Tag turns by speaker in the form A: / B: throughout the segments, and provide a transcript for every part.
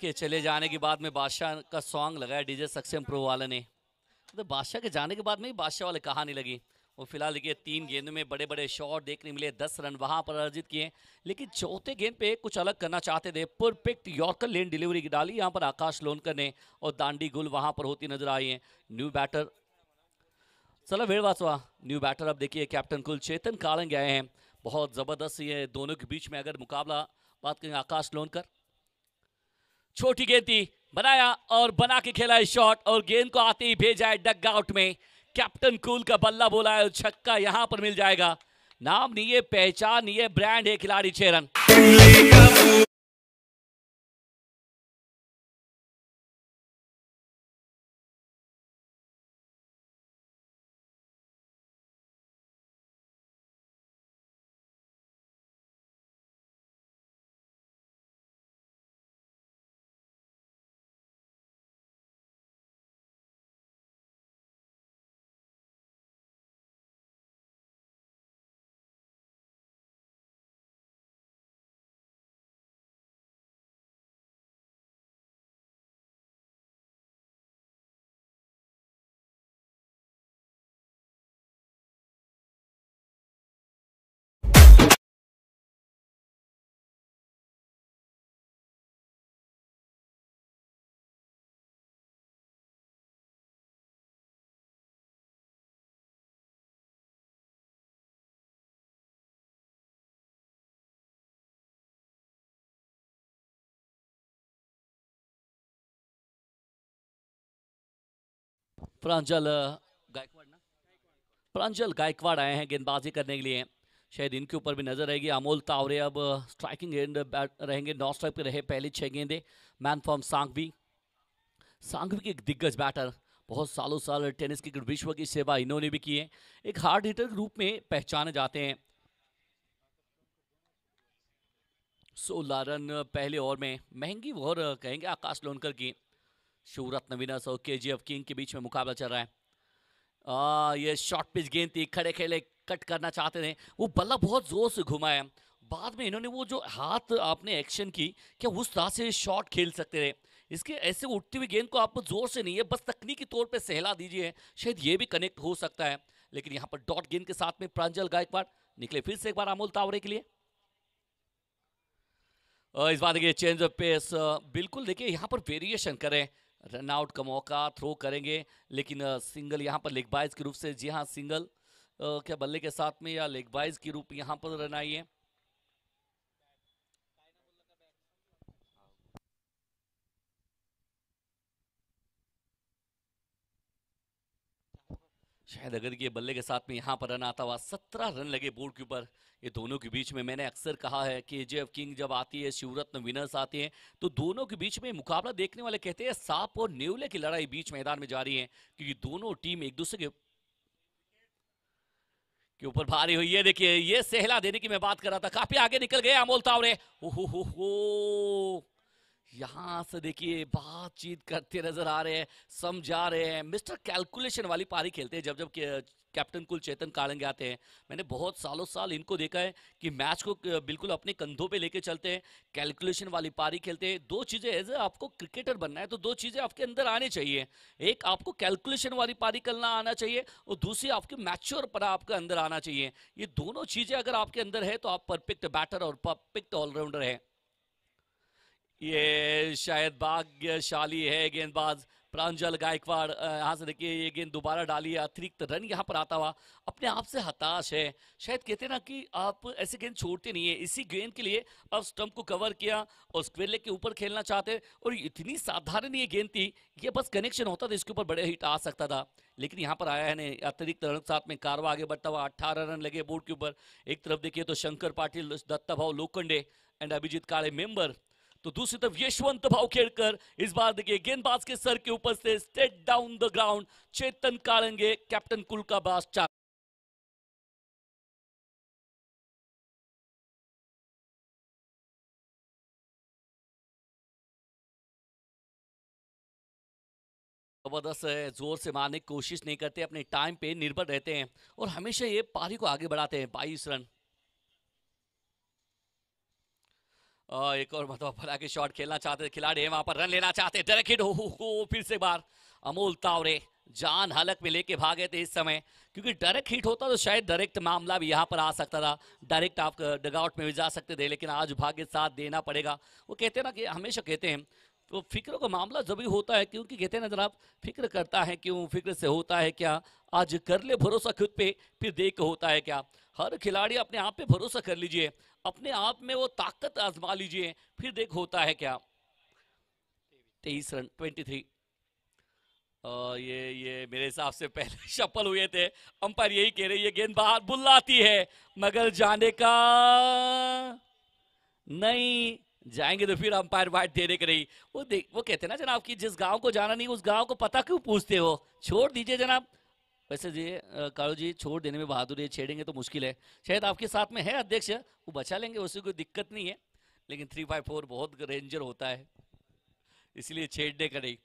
A: के चले जाने के बाद में बादशाह का सॉन्ग लगाया डीजे सक्सेम प्रो वाले ने तो बादशाह के जाने के बाद में ही बादशाह वाले कहानी लगी और फिलहाल देखिए तीन गेंदों में बड़े बड़े शॉट देखने मिले दस रन वहां पर अर्जित किए लेकिन चौथे गेंद पे कुछ अलग करना चाहते थे परफेक्ट यॉर्कर लेन डिलीवरी डाली यहाँ पर आकाश लोनकर ने और दांडी गुल वहां पर होती नजर आई है न्यू बैटर चलो वेड़ वासवा न्यू बैटर अब देखिए कैप्टन कुल चेतन कालंग आए हैं बहुत ज़बरदस्त ये दोनों के बीच में अगर मुकाबला बात करें आकाश लोनकर छोटी गेंद बनाया और बना के खेला है शॉट और गेंद को आते ही भेजा है डग आउट में कैप्टन कूल का बल्ला बोला है छक्का यहां पर मिल जाएगा नाम नहीं है पहचान नहीं है ब्रांड है खिलाड़ी चेरन प्रांजल गायकवाड़ ना प्रांजल गायकवाड़ आए हैं गेंदबाजी करने के लिए शायद इनके ऊपर भी नजर रहेगी अमोल तावरे अब स्ट्राइकिंग एंड रहेंगे नॉन स्ट्राइक पे रहे पहले छः गेंदे मैन फॉर्म सांगवी सांगवी के एक दिग्गज बैटर बहुत सालों साल टेनिस क्रिकेट विश्व की सेवा इन्होंने भी की है एक हार्ड हिटर के रूप में पहचाने जाते हैं सोलह रन पहले ओवर में महंगी ओवर कहेंगे आकाश लोनकर की शिवरत्न विनर्स और के जी एफ किंग के बीच में मुकाबला चल रहा है आ, ये शॉर्ट पिच गेंद थी खड़े खेले कट करना चाहते थे वो बल्ला बहुत जोर से घुमाया बाद में इन्होंने वो जो हाथ आपने एक्शन की क्या उस तरह से शॉट खेल सकते थे इसके ऐसे उठती हुई गेंद को आप जोर से नहीं है बस तकनीकी तौर पे सहला दीजिए शायद ये भी कनेक्ट हो सकता है लेकिन यहाँ पर डॉट गेंद के साथ में प्रांजल गायकवाड़ निकले फिर से एक बार अमोल तावरे के लिए इस बार देखिए चेंज ऑफ पेस बिल्कुल देखिए यहाँ पर वेरिएशन करें रनआउट का मौका थ्रो करेंगे लेकिन सिंगल यहाँ पर लेग बाइज के रूप से जी हाँ सिंगल क्या बल्ले के साथ में या लेग बाइज के रूप यहाँ पर रन आई है शायद अगर ये बल्ले के साथ में यहाँ पर रन आता हुआ सत्रह रन लगे बोर्ड के ऊपर ये दोनों के बीच में मैंने अक्सर कहा है कि जे किंग जब आती है शिवरत्न विनर्स आते हैं तो दोनों के बीच में मुकाबला देखने वाले कहते हैं सांप और नेवले की लड़ाई बीच मैदान में जारी है क्योंकि दोनों टीम एक दूसरे के के ऊपर भारी हुई है देखिए ये सहला देने की मैं बात कर रहा था काफी आगे निकल गए अमोल तावरे हो हो हो यहां से देखिए बातचीत करते नजर आ रहे हैं समझा रहे हैं मिस्टर कैलकुलेशन वाली पारी खेलते हैं जब जब कैप्टन कुल चेतन काड़ंगे आते हैं मैंने बहुत सालों साल इनको देखा है कि मैच को बिल्कुल अपने कंधों पे लेके चलते हैं कैलकुलेशन वाली पारी खेलते हैं दो चीज़ें एज आपको क्रिकेटर बनना है तो दो चीज़ें आपके अंदर आनी चाहिए एक आपको कैलकुलेशन वाली पारी करना आना चाहिए और दूसरी आपके मैच्योर पर आपके अंदर आना चाहिए ये दोनों चीज़ें अगर आपके अंदर है तो आप परफेक्ट बैटर और परफेक्ट ऑलराउंडर हैं ये शायद भाग्यशाली है गेंदबाज प्रांजल गायकवाड़ यहाँ से देखिए ये गेंद दोबारा डाली है अतिरिक्त रन यहाँ पर आता हुआ अपने आप से हताश है शायद कहते ना कि आप ऐसे गेंद छोड़ते नहीं है इसी गेंद के लिए आप स्टंप को कवर किया और स्क्वेयर लेग के ऊपर खेलना चाहते और इतनी साधारण ये गेंद थी ये बस कनेक्शन होता था इसके ऊपर बड़े हिट आ सकता था लेकिन यहाँ पर आया है अतिरिक्त रन साथ में कारवा आगे बढ़ता हुआ अट्ठारह रन लगे बोर्ड के ऊपर एक तरफ देखिए तो शंकर पाटिल दत्ता भाव लोखंडे एंड अभिजीत काले मेंबर तो दूसरी तरफ यशवंत भाव खेड़कर इस बार देखिए गेंदबाज के सर के ऊपर से straight down the ground Chetan Karange captain cool का बास चार जबरदस्त है जोर से मारने की कोशिश नहीं करते अपने टाइम पे निर्भर रहते हैं और हमेशा ये पारी को आगे बढ़ाते हैं बाईस रन एक और मतलब पर के शॉट खेलना चाहते थे खिलाड़ी है वहां पर रन लेना चाहते डायरेक्ट हिट हो फिर से बार अमोल तावरे जान हलक में लेके भागे थे इस समय क्योंकि डायरेक्ट हिट होता तो शायद डायरेक्ट मामला भी यहाँ पर आ सकता था डायरेक्ट आप डगआउट में भी जा सकते थे लेकिन आज भाग्य साथ देना पड़ेगा वो कहते हैं ना कि हमेशा कहते हैं तो फिक्र का मामला जब भी होता है क्योंकि कहते हैं ना जनाब फिक्र करता है क्यों फिक्र से होता है क्या आज कर ले भरोसा खुद पे फिर देख होता है क्या हर खिलाड़ी अपने आप पे भरोसा कर लीजिए अपने आप में वो ताकत आजमा लीजिए फिर देख होता है क्या तेईस रन ट्वेंटी थ्री ये ये मेरे हिसाब से पहले शपल हुए थे अंपायर यही कह रहे ये गेंद बाहर बुल्लाती है मगर जाने का नहीं जाएंगे तो फिर अंपायर वाइट देने के रही वो देख वो कहते ना जनाब कि जिस गांव को जाना नहीं उस गांव को पता क्यों पूछते हो छोड़ दीजिए जनाब वैसे जी कालू जी छोड़ देने में बहादुर है छेड़ेंगे तो मुश्किल है शायद आपके साथ में है अध्यक्ष वो बचा लेंगे उससे कोई दिक्कत नहीं है लेकिन थ्री बाई फोर बहुत रेंजर होता है इसलिए छेड़ने का नहीं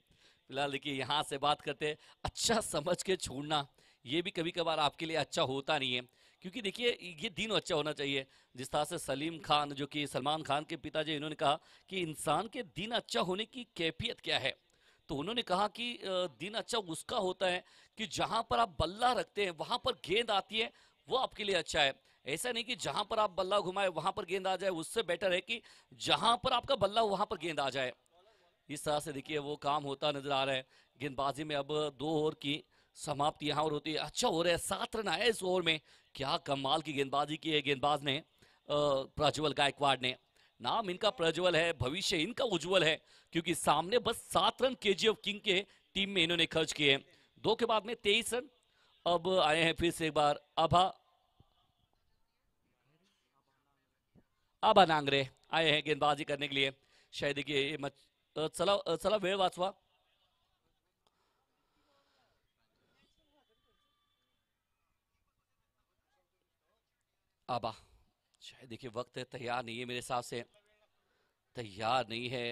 A: फिलहाल देखिए यहाँ से बात करते हैं अच्छा समझ के छोड़ना ये भी कभी कभार आपके लिए अच्छा होता नहीं है क्योंकि देखिए ये दिन अच्छा होना चाहिए जिस तरह से सलीम खान जो कि सलमान खान के पिताजी इन्होंने कहा कि इंसान के दिन अच्छा होने की कैफियत क्या है तो उन्होंने कहा कि दिन अच्छा उसका होता है कि जहां पर आप बल्ला रखते हैं वहां पर गेंद आती है वो आपके लिए अच्छा है ऐसा नहीं कि जहां पर आप बल्ला घुमाए वहां पर गेंद आ जाए उससे बेटर है कि जहां पर आपका बल्ला वहां पर गेंद आ जाए इस तरह से देखिए वो काम होता नजर आ रहा है गेंदबाजी में अब दो ओवर की समाप्ति यहाँ और होती है अच्छा हो रहा है सात रन आए इस ओवर में क्या कमाल की गेंदबाजी की है गेंदबाज ने प्रज्वल गायकवाड़ ने नाम इनका प्रज्वल है भविष्य इनका उज्जवल है क्योंकि सामने बस सात रन के किंग के टीम में इन्होंने खर्च किए दो के बाद में तेईस रन अब आए हैं फिर से एक बार अभा अभा नांगरे आए हैं गेंदबाजी करने के लिए शायद देखिए चला चला वेळ वाचवा आबा शायद देखिए वक्त तैयार नहीं है मेरे हिसाब से तैयार नहीं है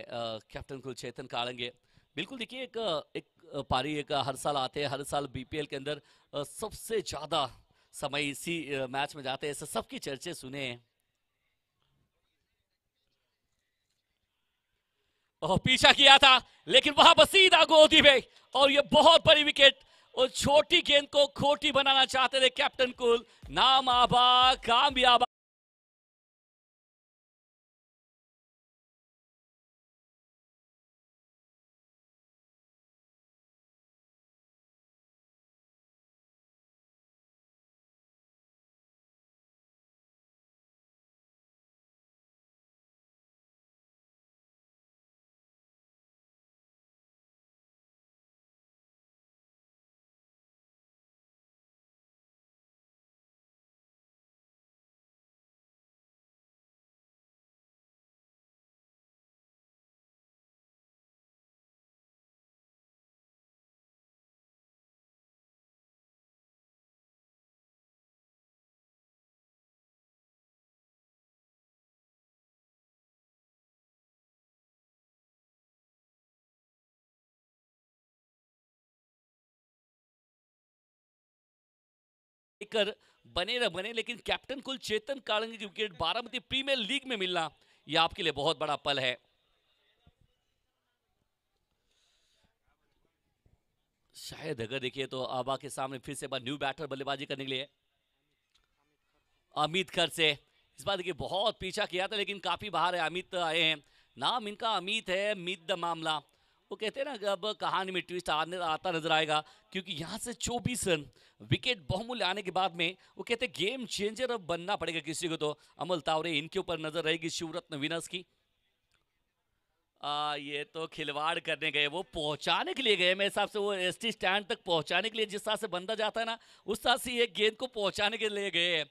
A: कैप्टन कुलचेतन कालंगे बिल्कुल देखिए एक एक पारी एक हर साल आते हैं हर साल बीपीएल के अंदर सबसे ज़्यादा समय इसी मैच में जाते हैं सबकी चर्चे सुने पीछा किया था लेकिन वहां बसीदा गोदी भाई और ये बहुत बड़ी विकेट और छोटी गेंद को खोटी बनाना चाहते थे कैप्टन कुल नाम आबा कामयाबा लेकर बने रह बने लेकिन कैप्टन कुल चेतन कारंगी की विकेट बारामती प्रीमियर लीग में मिलना यह आपके लिए बहुत बड़ा पल है शायद अगर देखिए तो आबा के सामने फिर से बार न्यू बैटर बल्लेबाजी करने के लिए अमित खर से इस बार देखिए बहुत पीछा किया था लेकिन काफी बाहर है अमित आए हैं नाम इनका अमित है मित द मामला वो कहते हैं ना अब कहानी में ट्विस्ट आने आता नजर आएगा क्योंकि यहाँ से चौबीस रन विकेट बहुमूल्य आने के बाद में वो कहते हैं गेम चेंजर अब बनना पड़ेगा किसी को तो अमल तावरे इनके ऊपर नजर रहेगी शिवरत्न विनस की आ, ये तो खिलवाड़ करने गए वो पहुंचाने के लिए गए मेरे हिसाब से वो एसटी स्टैंड तक पहुंचाने के लिए जिस तरह से बंदा जाता है ना उस तरह से ये गेंद को पहुंचाने के लिए गए हैं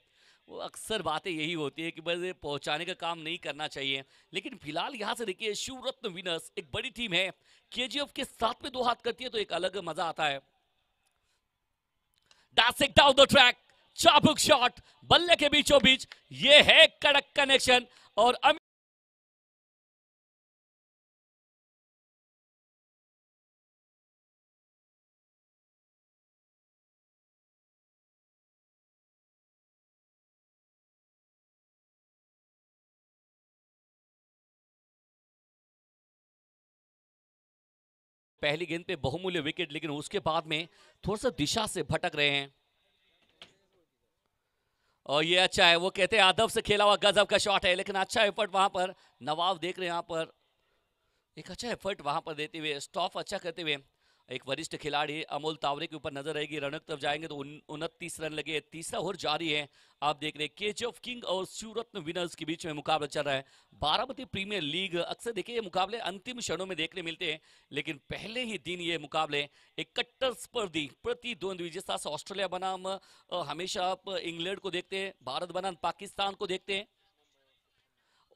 A: वो अक्सर बातें यही होती है कि बस पहुंचाने का काम नहीं करना चाहिए लेकिन फिलहाल यहाँ से देखिए शिव रत्न विनर्स एक बड़ी टीम है के के साथ में दो हाथ करती है तो एक अलग मजा आता है डाउन द ट्रैक चाबुक शॉट बल्ले के बीचों बीच ये है कड़क कनेक्शन और
B: पहली गेंद पे
C: बहुमूल्य
A: विकेट लेकिन उसके बाद में थोड़ा सा दिशा से भटक रहे हैं और ये अच्छा है वो कहते हैं आदब से खेला हुआ गजब का शॉट है लेकिन अच्छा एफर्ट वहां पर नवाब देख रहे हैं यहां पर एक अच्छा एफर्ट वहां पर देते हुए स्टॉप अच्छा करते हुए एक वरिष्ठ खिलाड़ी अमोल तावरे के ऊपर नजर रहेगी रनक तरफ जाएंगे तो उनतीस रन लगे तीसरा ओवर जारी है आप देख रहे हैं के किंग और शिवरत्न विनर्स के बीच में मुकाबला चल रहा है बारामती प्रीमियर लीग अक्सर देखिए ये मुकाबले अंतिम क्षणों में देखने मिलते हैं लेकिन पहले ही दिन ये मुकाबले एक कट्टर स्पर्धी प्रतिद्वंद्वी जिस तरह से ऑस्ट्रेलिया बनाम हमेशा आप इंग्लैंड को देखते हैं भारत बनाम पाकिस्तान को देखते हैं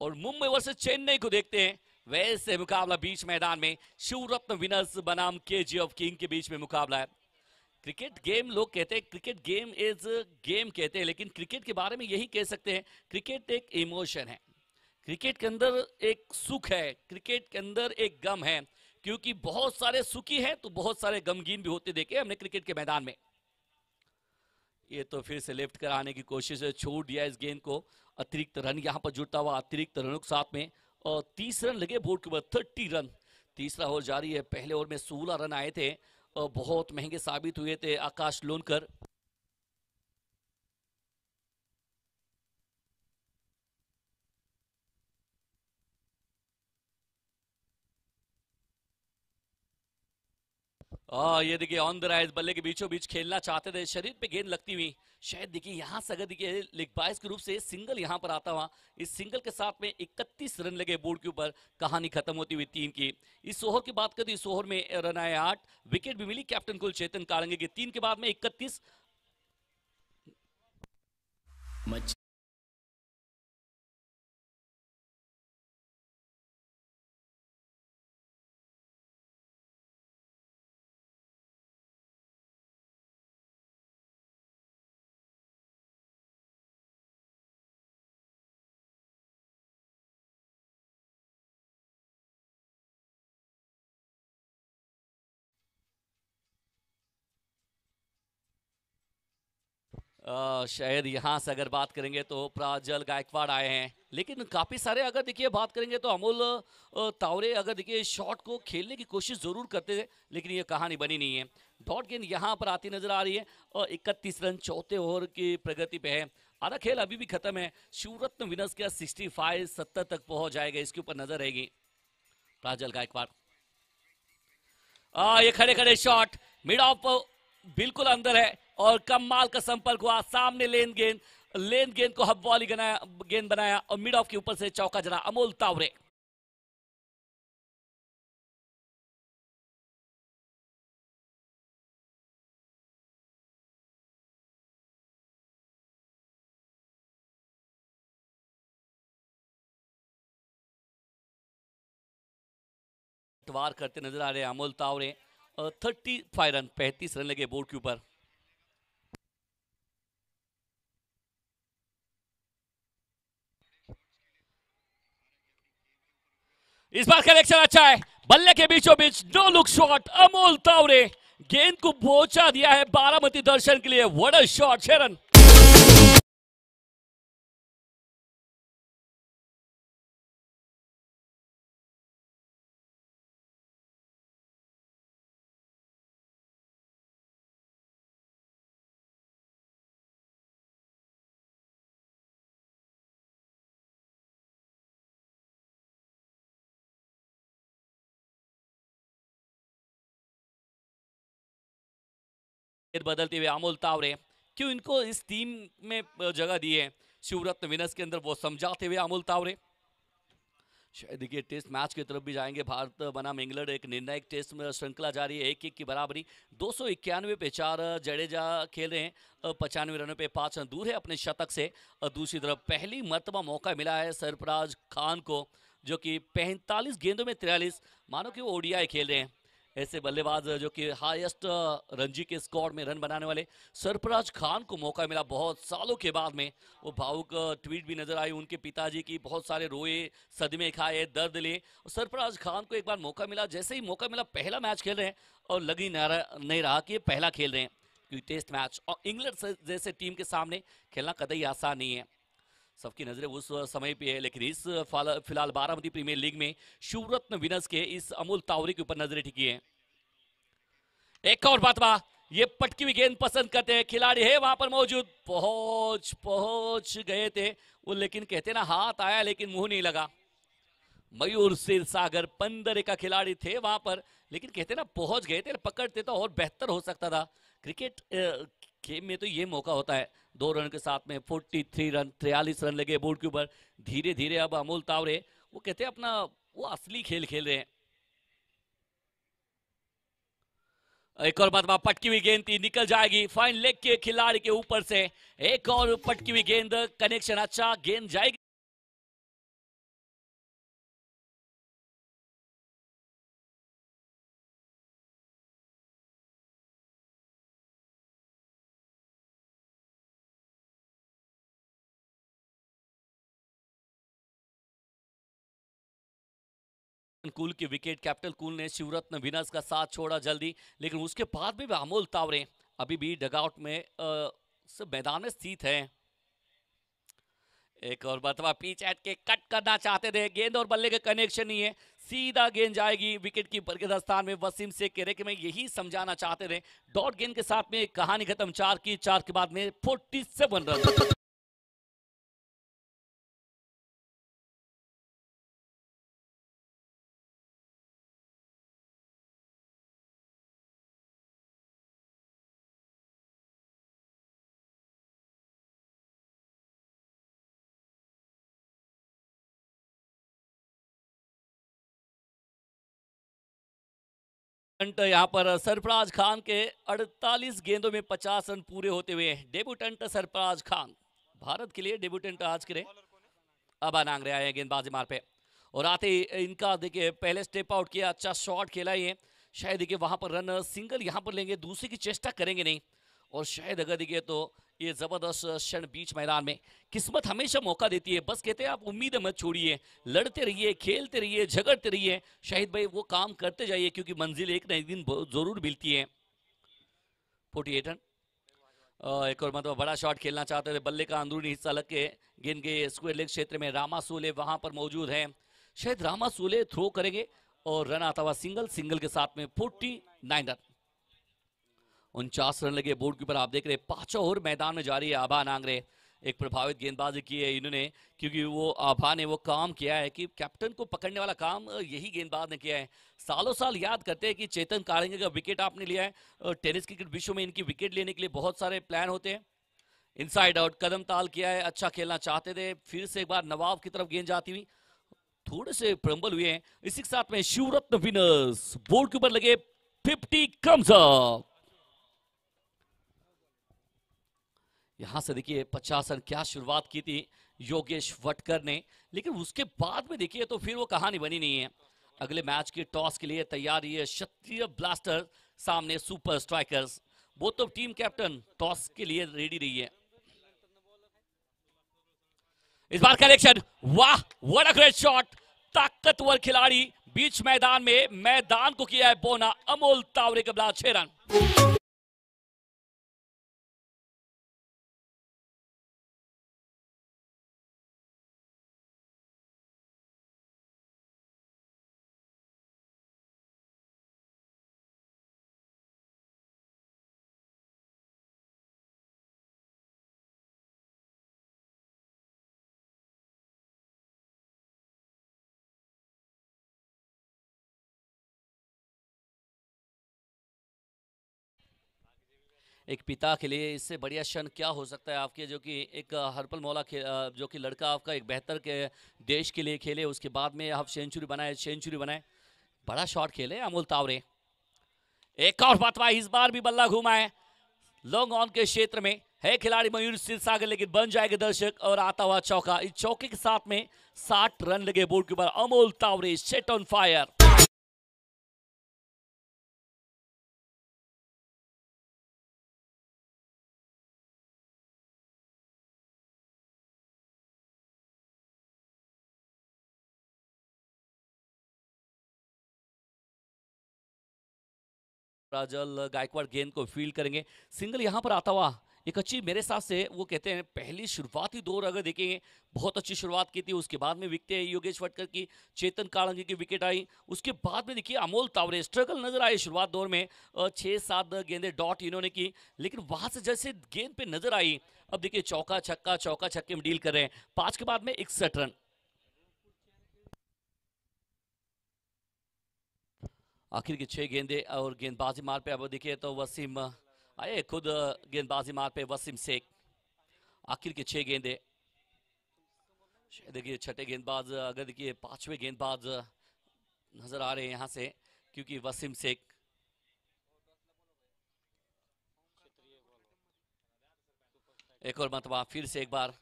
A: और मुंबई वर्ष चेन्नई को देखते हैं वैसे मुकाबला बीच मैदान में शिवरत्न विनर्स बनाम के जी ऑफ किंग के बीच में मुकाबला है क्रिकेट गेम लोग कहते हैं क्रिकेट गेम इज गेम कहते हैं लेकिन क्रिकेट के बारे में यही कह सकते हैं क्रिकेट एक इमोशन है क्रिकेट के अंदर एक सुख है क्रिकेट के अंदर एक गम है क्योंकि बहुत सारे सुखी हैं तो बहुत सारे गमगीन भी होते देखे हमने क्रिकेट के मैदान में ये तो फिर से लेफ्ट कराने की कोशिश है छोड़ दिया इस गेंद को अतिरिक्त रन यहां पर जुड़ता हुआ अतिरिक्त रनों के साथ में और तीस रन लगे बोर्ड के ऊपर थर्टी रन तीसरा ओवर जारी है पहले ओवर में सोलह रन आए थे और बहुत महंगे साबित हुए थे आकाश लोनकर आ, ये देखिए ऑन द राइज बल्ले के बीचों बीच खेलना चाहते थे शरीर पे गेंद लगती हुई शायद देखिए यहाँ से अगर देखिए लिख बाइस के रूप से सिंगल यहाँ पर आता हुआ इस सिंगल के साथ में 31 रन लगे बोर्ड के ऊपर कहानी खत्म होती हुई तीन की इस सोहर की बात करें तो इस ओवर में रन आए आठ विकेट भी मिली कैप्टन कुल चेतन कारंगे के तीन के बाद में इकतीस शायद यहाँ से अगर बात करेंगे तो प्राजल गायकवाड़ आए हैं लेकिन काफ़ी सारे अगर देखिए बात करेंगे तो अमोल तावरे अगर देखिए शॉट को खेलने की कोशिश ज़रूर करते थे लेकिन ये कहानी बनी नहीं है डॉट गेंद यहाँ पर आती नज़र आ रही है और इकतीस रन चौथे ओवर की प्रगति पे है आधा खेल अभी भी खत्म है शिवरत्न विनर्स क्या सिक्सटी फाइव सत्तर तक पहुंच जाएगा इसके ऊपर नजर रहेगी प्राजल गायकवाड़ ये खड़े खड़े शॉट मिड ऑफ बिल्कुल अंदर है और कम माल का संपर्क हुआ सामने लेन गेंद लेन गेंद को हब बनाया गेंद बनाया और मिड ऑफ के ऊपर से चौका जरा अमोल तावरे वार करते नजर आ रहे हैं Amol Taware thirty five run पैंतीस रन लगे बोर्ड के ऊपर इस बार कलेक्शन अच्छा है बल्ले के बीचों बीच no look shot Amol Taware गेंद को पहुंचा दिया है बारामती दर्शन के लिए वड़ा शॉट शेरन बदलते हुए अमोल तावरे क्यों इनको इस टीम में जगह दी है शिवरत्न विनस के अंदर वो समझाते हुए अमोल तावरे शायद देखिए टेस्ट मैच की तरफ भी जाएंगे भारत बनाम इंग्लैंड एक निर्णायक टेस्ट में श्रृंखला जारी है एक एक की बराबरी दो सौ इक्यानवे पे चार जडेजा खेल रहे हैं पचानवे रनों पे पाँच रन दूर है अपने शतक से और दूसरी तरफ पहली मरतबा मौका मिला है सरफराज खान को जो कि पैंतालीस गेंदों में तिरालीस मानो कि वो ओडीआई खेल रहे हैं ऐसे बल्लेबाज जो कि हाईएस्ट रणजी के स्कोर में रन बनाने वाले सरफराज खान को मौका मिला बहुत सालों के बाद में वो भावुक ट्वीट भी नजर आई उनके पिताजी की बहुत सारे रोए सदमे खाए दर्द लिए सरफराज खान को एक बार मौका मिला जैसे ही मौका मिला पहला मैच खेल रहे हैं और लगी नहीं रहा कि पहला खेल रहे हैं क्योंकि टेस्ट मैच और इंग्लैंड जैसे टीम के सामने खेलना कतई आसान नहीं है सबकी नजरें उस समय पे है लेकिन इस फिलहाल बारामती प्रीमियर लीग में शिवरत्न विनस के इस अमूल तावरी के ऊपर नजरें टिकी है एक और बात बा ये पटकी हुई गेंद पसंद करते हैं खिलाड़ी है वहां पर मौजूद पहुंच पहुंच गए थे वो लेकिन कहते ना हाथ आया लेकिन मुंह नहीं लगा मयूर सिर सागर पंदरे का खिलाड़ी थे वहां पर लेकिन कहते ना पहुंच गए थे पकड़ते तो और बेहतर हो सकता था क्रिकेट गेम में तो ये मौका होता है दो रन के साथ में 43 रन तिरयालीस रन लगे बोर्ड के ऊपर धीरे धीरे अब अमोल तावरे वो कहते हैं अपना वो असली खेल खेल रहे हैं एक और बात पटकी हुई गेंद थी निकल जाएगी फाइन लेग के खिलाड़ी के ऊपर से एक और पटकी हुई गेंद कनेक्शन अच्छा गेंद जाएगी कुल की विकेट कैप्टन कुल ने शिवरत्न विनस का साथ छोड़ा जल्दी लेकिन उसके बाद भी अमोल तावरे अभी भी डगआउट में मैदान में स्थित है एक और बतवा पीच एट के कट करना चाहते थे गेंद और बल्ले का कनेक्शन नहीं है सीधा गेंद जाएगी विकेट कीपर के दस्तान में वसीम से कह रहे कि मैं यही समझाना चाहते थे डॉट गेंद के साथ में कहानी खत्म चार की चार के बाद में फोर्टी सेवन रन डेब्यूटेंट यहाँ पर सरफराज खान के 48 गेंदों में 50 रन पूरे होते हुए डेब्यूटेंट सरफराज खान भारत के लिए डेब्यूटेंट आज के अब अनांग रहे हैं गेंदबाजी मार पे और आते ही इनका देखिए पहले स्टेप आउट किया अच्छा शॉट खेला ये शायद देखिए वहां पर रन सिंगल यहाँ पर लेंगे दूसरे की चेष्टा करेंगे नहीं और शायद अगर देखिए तो ये ज़बरदस्त क्षण बीच मैदान में किस्मत हमेशा मौका देती है बस कहते हैं आप उम्मीद मत छोड़िए लड़ते रहिए खेलते रहिए झगड़ते रहिए शाहिद भाई वो काम करते जाइए क्योंकि मंजिल एक ना एक दिन ज़रूर मिलती है फोर्टी एट रन एक और मतलब बड़ा शॉट खेलना चाहते थे बल्ले का अंदरूनी हिस्सा लग के गिन गए स्क्वेयर लेग क्षेत्र में रामा सोले वहां पर मौजूद है शायद रामा सोले थ्रो करेंगे और रन आता हुआ सिंगल सिंगल के साथ में फोर्टी नाइन रन उनचास रन लगे बोर्ड के ऊपर आप देख रहे हैं पांचों ओवर मैदान में जा रही है आभा नांगरे एक प्रभावित गेंदबाजी की है इन्होंने क्योंकि वो आभा ने वो काम किया है कि कैप्टन को पकड़ने वाला काम यही गेंदबाज ने किया है सालों साल याद करते हैं कि चेतन कालिंगे का विकेट आपने लिया है टेनिस क्रिकेट विश्व में इनकी विकेट लेने के लिए बहुत सारे प्लान होते हैं इनसाइड आउट कदम ताल किया है अच्छा खेलना चाहते थे फिर से एक बार नवाब की तरफ गेंद जाती हुई थोड़े से प्रम्बल हुए हैं इसी के साथ में शिवरत्न विनर्स बोर्ड के ऊपर लगे फिफ्टी कम्स अप यहाँ से देखिए पचास रन क्या शुरुआत की थी योगेश वटकर ने लेकिन उसके बाद में देखिए तो फिर वो कहानी बनी नहीं है अगले मैच के टॉस के लिए तैयारी है क्षत्रिय ब्लास्टर सामने सुपर स्ट्राइकर्स वो तो टीम कैप्टन टॉस के लिए रेडी रही है इस बार कलेक्शन वाह व्हाट अ ग्रेट शॉट ताकतवर खिलाड़ी बीच मैदान में मैदान को किया है बोना अमोल तावरे के बाद
C: छह
B: रन
A: एक पिता के लिए इससे बढ़िया क्षण क्या हो सकता है आपके जो कि एक हरपल मौला जो कि लड़का आपका एक बेहतर के देश के लिए खेले उसके बाद में आप सेंचुरी बनाए सेंचुरी बनाए बड़ा शॉट खेले अमोल तावरे एक और मतवा इस बार भी बल्ला घुमाए लॉन्ग ऑन के क्षेत्र में है खिलाड़ी मयूर सिरसागर लेकिन बन जाएगा दर्शक और आता हुआ चौका इस चौके के साथ में साठ रन लगे बोर्ड के ऊपर Amol Taware set on fire Prajal Gaikwad गेंद को फील्ड करेंगे सिंगल यहाँ पर आता हुआ एक अच्छी मेरे हिसाब से वो कहते हैं पहली शुरुआती दौर अगर देखेंगे बहुत अच्छी शुरुआत की थी उसके बाद में विकटें योगेश फटकर की चेतन कालंगी की विकेट आई उसके बाद में देखिए अमोल तावरे स्ट्रगल नजर आए शुरुआत दौर में छः सात गेंदे डॉट इन्होंने की लेकिन वहाँ से जैसे गेंद पे नजर आई अब देखिए चौका छक्का चौका छक्के में डील कर रहे हैं पाँच के बाद में इकसठ रन आखिर के छह गेंदे और गेंदबाजी मार पे अब देखिए तो वसीम आए खुद गेंदबाजी मार पे वसीम शेख आखिर के छह गेंदे देखिए छठे गेंदबाज अगर देखिए पांचवे गेंदबाज नजर आ रहे हैं यहां से क्योंकि वसीम शेख एक और मतवा फिर से एक बार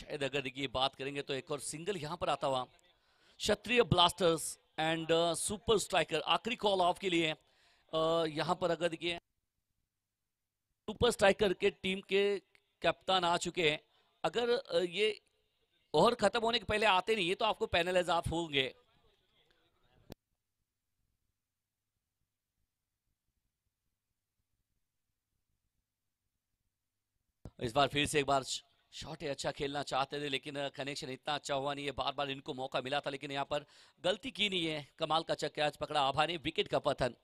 A: शायद अगर देखिए बात करेंगे तो एक और सिंगल यहां पर आता हुआ Kshatriya blasters and super striker आखिरी कॉल ऑफ के लिए uh, पर अगर देखिए सुपर स्ट्राइकर के टीम के कप्तान आ चुके हैं अगर uh, ये ओवर खत्म होने के पहले आते नहीं है तो आपको पैनलाइज आप होंगे इस बार फिर से एक बार शॉटे अच्छा खेलना चाहते थे लेकिन कनेक्शन इतना अच्छा हुआ नहीं है बार बार इनको मौका मिला था लेकिन यहाँ पर गलती की नहीं है कमाल का चक्का आज पकड़ा आभा ने विकेट का पतन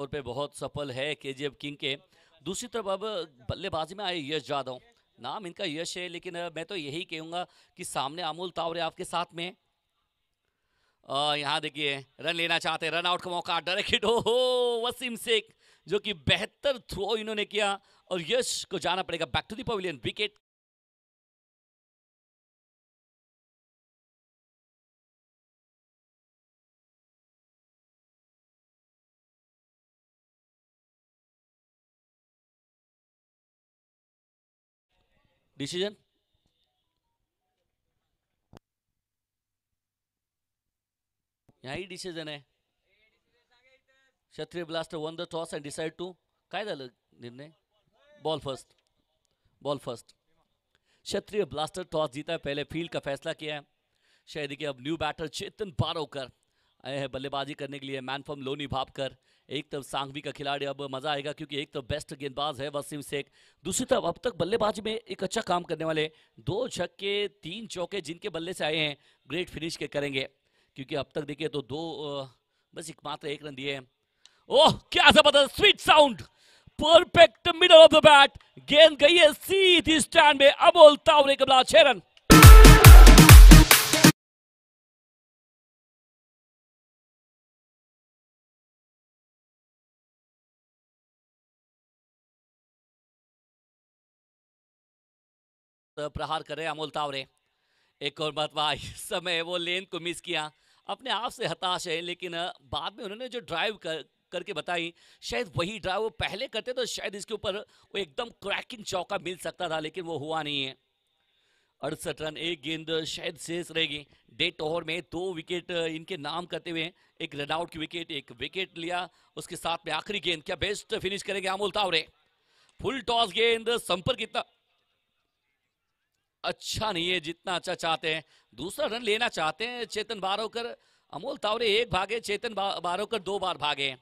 A: तौर पे बहुत सफल है के किंग के दूसरी तरफ अब बल्लेबाजी में आए यश जादव नाम इनका यश है लेकिन मैं तो यही कहूँगा कि सामने अमूल तावरे आपके साथ में यहाँ देखिए रन लेना चाहते रन आउट का मौका डायरेक्ट हिट हो, हो वसीम शेख जो कि बेहतर थ्रो इन्होंने किया और यश को जाना पड़ेगा back to the pavilion wicket decision ह्याही डिसिजन आहे Kshatriya blaster won the toss and decide to काय झालं निर्णय ball first ball first Kshatriya blaster toss जीता है पहले फील्ड का फैसला किया है शायद देखिए अब न्यू बैटर चेतन पारोकर आए हैं बल्लेबाजी करने के लिए मैन फॉर्म लोनी भापकर एक तरफ सांघवी का खिलाड़ी अब मजा आएगा क्योंकि एक तरफ बेस्ट गेंदबाज है वसीम शेख दूसरी तरफ अब तक बल्लेबाजी में एक अच्छा काम करने वाले दो छक्के तीन चौके जिनके बल्ले से आए हैं ग्रेट फिनिश के करेंगे क्योंकि अब तक देखिए तो दो बस एक मात्र एक रन दिए हैं ओह क्या जबरदस्त sweet sound perfect middle of the bat गेंद गई है सीधी स्टैंड में अबोल तावरे कबला छह रन प्रहार कर रहे हैं अमोल तावरे एक और बात इस समय वो लेन को मिस किया अपने आप से हताश है लेकिन बाद में उन्होंने जो ड्राइव कर करके बताई शायद वही ड्राइव वो पहले करते तो शायद इसके ऊपर वो एकदम क्रैकिंग चौका मिल सकता था लेकिन वो हुआ नहीं है अड़सठ रन एक गेंद शायद शेष रहेगी डेट ओवर में दो विकेट इनके नाम करते हुए एक रनआउट की विकेट एक विकेट लिया उसके साथ में आखिरी गेंद क्या बेस्ट फिनिश करेंगे अमोल तावरे फुल टॉस गेंद संपर्क इतना अच्छा नहीं है जितना अच्छा चाहते हैं दूसरा रन लेना चाहते हैं चेतन बारोकर अमोल तावरे एक भागे चेतन बारोकर दो बार भागे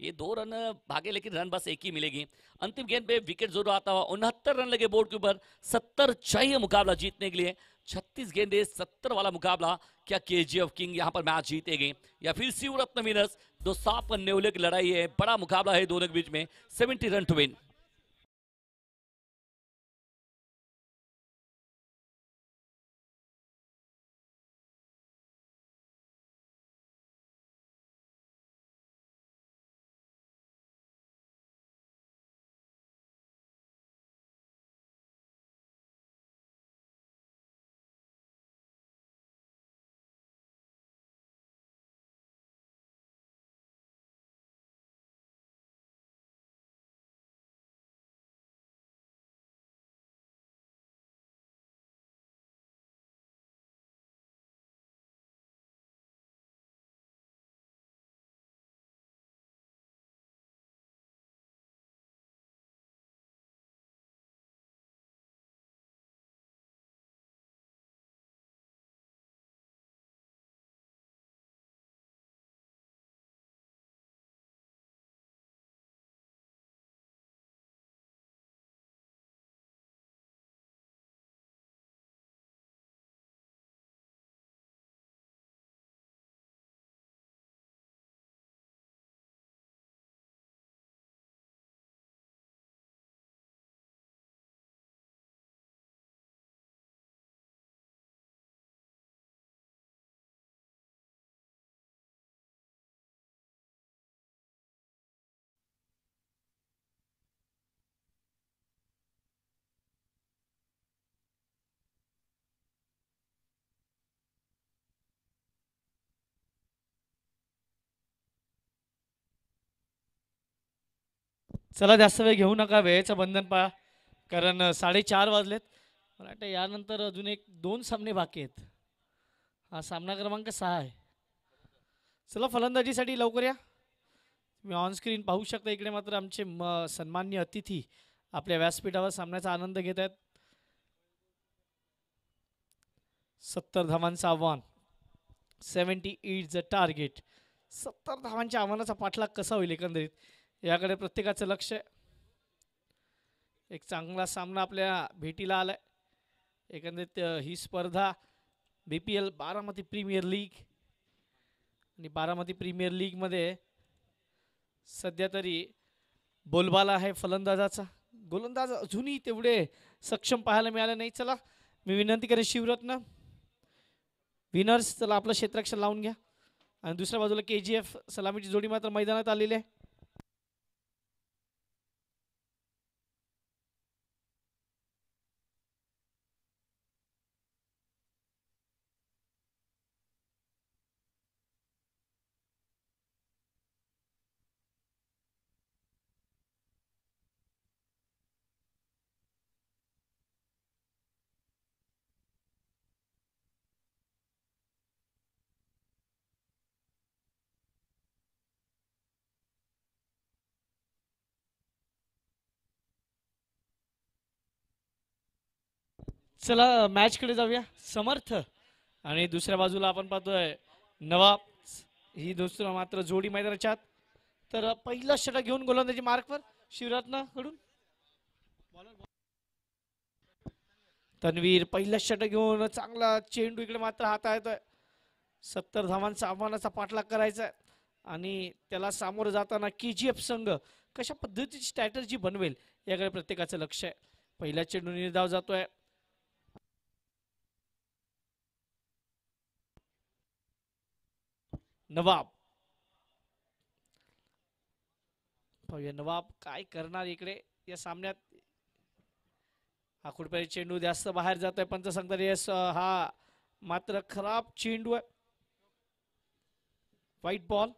A: ये दो रन भागे लेकिन रन बस एक ही मिलेगी अंतिम गेंद पे विकेट जरूर आता हुआ उनहत्तर रन लगे बोर्ड के ऊपर सत्तर चाहिए मुकाबला जीतने के लिए छत्तीस गेंदे सत्तर वाला मुकाबला क्या के जी एफ किंग यहाँ पर मैच जीतेगी या फिर शिव रत्न विनर्स दो साप नेवले की लड़ाई है बड़ा मुकाबला है दोनों के बीच में सेवेंटी रन टू विन
D: चला जास्त वेळ घेऊ नका वेळेचं बंधन पहा कारण साडेचार वाजलेत मला वाटतं यानंतर अजून एक दोन सामने बाकी आहेत हा सामना क्रमांक सहा आहे चला फलंदाजीसाठी लवकर या तुम्ही ऑनस्क्रीन पाहू शकता इकडे मात्र आमचे म सन्मान्य अतिथी आपल्या व्यासपीठावर सामन्याचा आनंद घेत आहेत सत्तर धावांचं आव्हान सेवन्टी एट द टार्गेट सत्तर धावांच्या आव्हानाचा पाठलाग कसा होईल एकंदरीत याकडे प्रत्येकाचं लक्ष आहे एक चांगला सामना आपल्या भेटीला आला आहे एकंदरीत ही स्पर्धा B P L Baramati premier league आणि बारामती प्रीमियर लीगमध्ये सध्या तरी बोलबाला आहे फलंदाजाचा गोलंदाज अजूनही तेवढे सक्षम पाहायला मिळाले नाही चला मी विनंती करेन शिवरत्न विनर्स चला आपलं क्षेत्रक्षर लावून घ्या आणि दुसऱ्या बाजूला के जी एफ सलामीची जोडी मात्र मैदानात आलेली आहे चला मॅचकडे जाऊया समर्थ आणि दुसऱ्या बाजूला आपण पाहतोय नवाब ही दुसरं मात्र जोडी मैदानाच्या तर पहिला षटक घेऊन गोलंदाजी मार्कवर कडून तन्वीर पहिला षटक घेऊन चांगला चेंडू इकडे मात्र हात येतोय सत्तर धावांचा आव्हानाचा पाठलाग करायचा आहे आणि त्याला सामोरं जाताना के जी एफ संघ कशा पद्धतीची स्ट्रॅटर्जी बनवेल याकडे प्रत्येकाचं लक्ष आहे पहिला चेंडू निर्धाव जातोय नवाब पाहूया नवाब काय करणार इकडे या सामन्यात हा चेंडू जास्त बाहेर जातोय पंच सांगतात येस हा मात्र खराब चेंडू आहे व्हाईट बॉल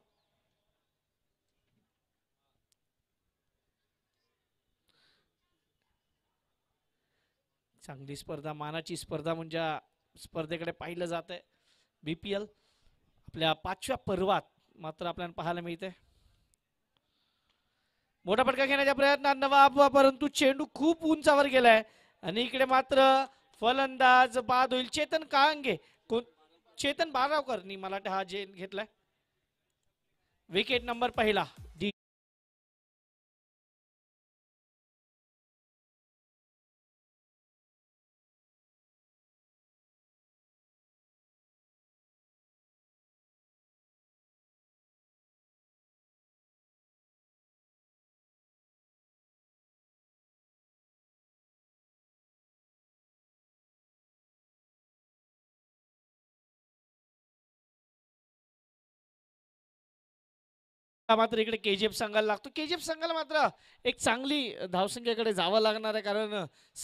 D: चांगली स्पर्धा मानाची स्पर्धा म्हणजे स्पर्धेकडे पाहिलं जात आहे बीपीएल आपल्या पाचव्या पर्वात मात्र आपल्याला पाहायला मिळते मोठा फटका घेण्याच्या प्रयत्नात नवाब परंतु चेंडू खूप उंचावर गेलाय आणि इकडे मात्र फलंदाज बाद होईल चेतन काळंगे कोण चेतन बारावकरनी मला हा जे घेतलाय विकेट नंबर पहिला हा मात्र इकडे के जी एफ संघाला लागतो के जी एफ संघाला मात्र एक चांगली धावसंख्येकडे जावं लागणार आहे कारण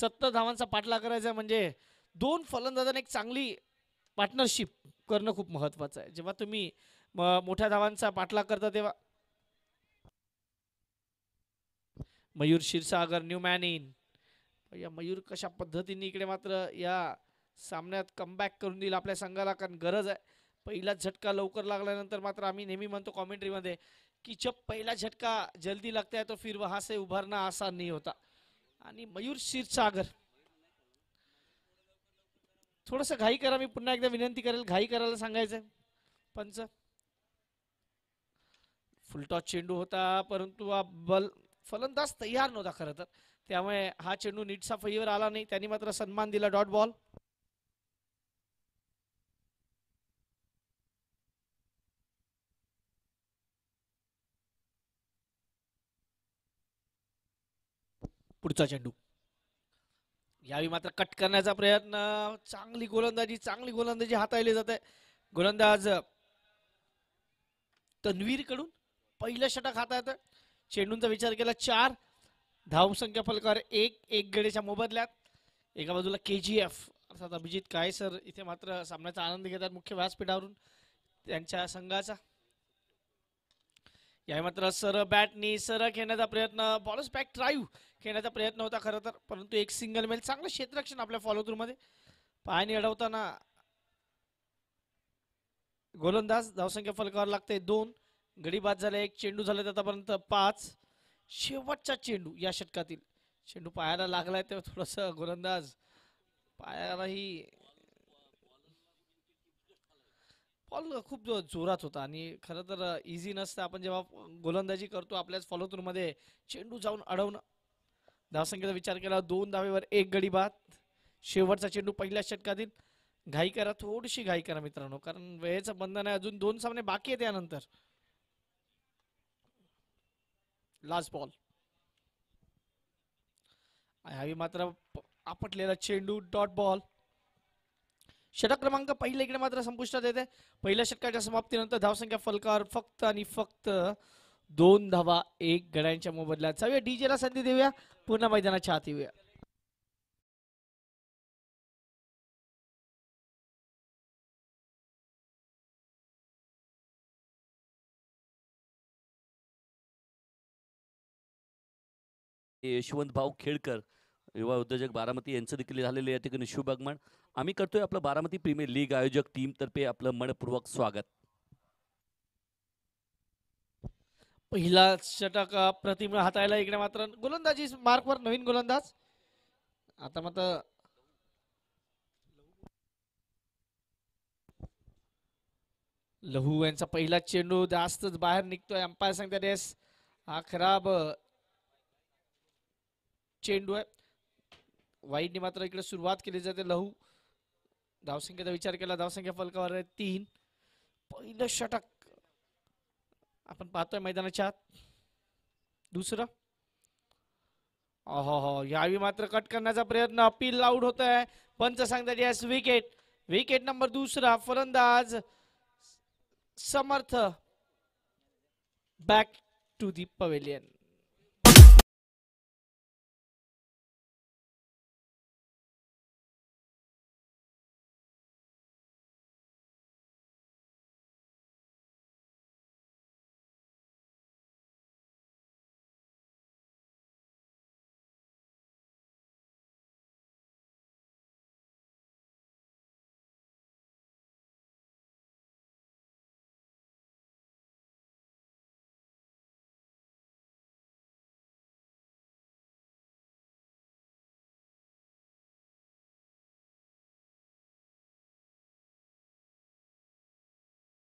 D: सत्तर धावांचा पाठला करायचा म्हणजे दोन फलंदाजांना एक चांगली पार्टनरशिप करणं खूप महत्वाचं आहे जेव्हा तुम्ही मोठ्या धावांचा पाठला करता तेव्हा Mayur Kshirsagar new man in या मयूर कशा पद्धतीने इकडे मात्र या सामन्यात कमबॅक करून दिला आपल्या संघाला कारण गरज आहे पहिला झटका लवकर लागल्यानंतर मात्र आम्ही नेहमी म्हणतो कॉमेंट्रीमध्ये कि जब पहिला झटका जल्दी लगता आहे तो फिर वहां से उभरना आसान नहीं होता आणि मयूर क्षीरसागर थोडस घाई करा मी पुन्हा एकदा विनंती करेल घाई करायला सांगायचं पंच फुलटॉस चेंडू होता परंतु बल फलंदाज तयार नव्हता खरं तर त्यामुळे हा चेंडू नीट फईवर आला नाही त्यांनी मात्र सन्मान दिला डॉट बॉल पुढचा चेंडू यावेळी मात्र कट करण्याचा प्रयत्न चांगली गोलंदाजी चांगली गोलंदाजी हाताळली जाते गोलंदाज तन्वीर कडून पहिलं षटक हाताळत चेंडूंचा विचार केला चार धावसंख्या फलकार एक एक गडेच्या मोबदल्यात एका बाजूला के जी एफ अर्थात अभिजित काय सर इथे मात्र सामन्याचा आनंद घेतात मुख्य व्यासपीठावरून त्यांच्या संघाचा यावेळी मात्र सर बॅटनी सर खेळण्याचा प्रयत्न बॉलच बॅक ड्राईव्ह खेळण्याचा प्रयत्न होता खरं तर परंतु एक सिंगल मेल चांगलं क्षेत्ररक्षण आपल्या फॉलो मध्ये पायाने अडवताना गोलंदाज धावसंख्या फलकावर लागते दोन गडी बाद झाले एक चेंडू झाले आतापर्यंत पाच शेवटचा चेंडू या षटकातील चेंडू पायाला लागलाय तेव्हा थोडस गोलंदाज पायालाही बॉल खूप जोरात होता आणि खरं तर इझी नसतं आपण जेव्हा गोलंदाजी करतो आपल्याच फॉलो मध्ये चेंडू जाऊन अडवणं धावसंख्येचा विचार केला दोन धावेवर एक गडी बाद शेवटचा चेंडू पहिल्या षटकातील घाई करा थोडीशी घाई करा मित्रांनो कारण वेळेचं बंधन आहे अजून दोन सामने बाकी आहेत यानंतर लास्ट बॉल हवी मात्र आपटलेला चेंडू डॉट बॉल षटक क्रमांक पहिल्या इकडे मात्र संपुष्टात येते पहिल्या षटकाच्या समाप्तीनंतर धावसंख्या फलकावर फक्त आणि फक्त दोन धावा एक गड्यांच्या मोबदल्यात जाऊया डीजेला संधी देऊया पूर्ण मैदानाच्या आत
A: यशवंत भाऊ खेळकर युवा उद्योजक बारामती यांचं देखील झालेलं या ठिकाणी आगमन आम्ही करतोय आपलं बारामती प्रीमियर लीग आयोजक टीम तर्फे आपलं मनपूर्वक स्वागत पहिला
D: षटक प्रतिम हातायला इकडे मात्र गोलंदाजी मार्कवर नवीन गोलंदाज आता मात्र लहू यांचा पहिला चेंडू जास्तच बाहेर निघतोय अंपायर सांगता रेस हा खराब चेंडू आहे वाईटने मात्र इकडे सुरुवात केली जाते लहू धावसंख्येचा विचार केला धावसंख्या फलकावर आहे तीन पहिलं षटक आपण पाहतोय मैदानाच्या आत दुसरं हो हो यावी मात्र कट करण्याचा प्रयत्न अपील लाऊड होत आहे पंच सांगतात यास विकेट विकेट नंबर दुसरा फलंदाज Samarth back
B: to the pavilion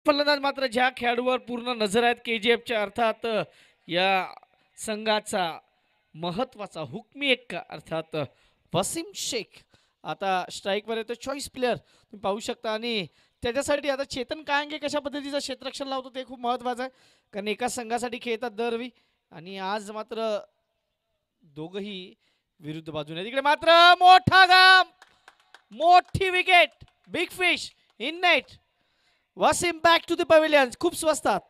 D: फलंदाज मात्र ज्या खेळाडूवर पूर्ण नजर आहेत के जी एफच्या अर्थात या संघाचा महत्वाचा हुकमी एक अर्थात वसीम शेख आता स्ट्राईकवर येतो चॉईस प्लेअर तुम्ही पाहू शकता आणि त्याच्यासाठी आता चेतन कायंगे कशा पद्धतीचा क्षेत्ररक्षण लावतो ते खूप महत्त्वाचं आहे कारण एका संघासाठी खेळतात दरवी आणि आज मात्र दोघही विरुद्ध बाजूने तिकडे मात्र मोठा गाम मोठी wicket big fish in night
B: Wasim back to the pavilion खूप स्वस्तात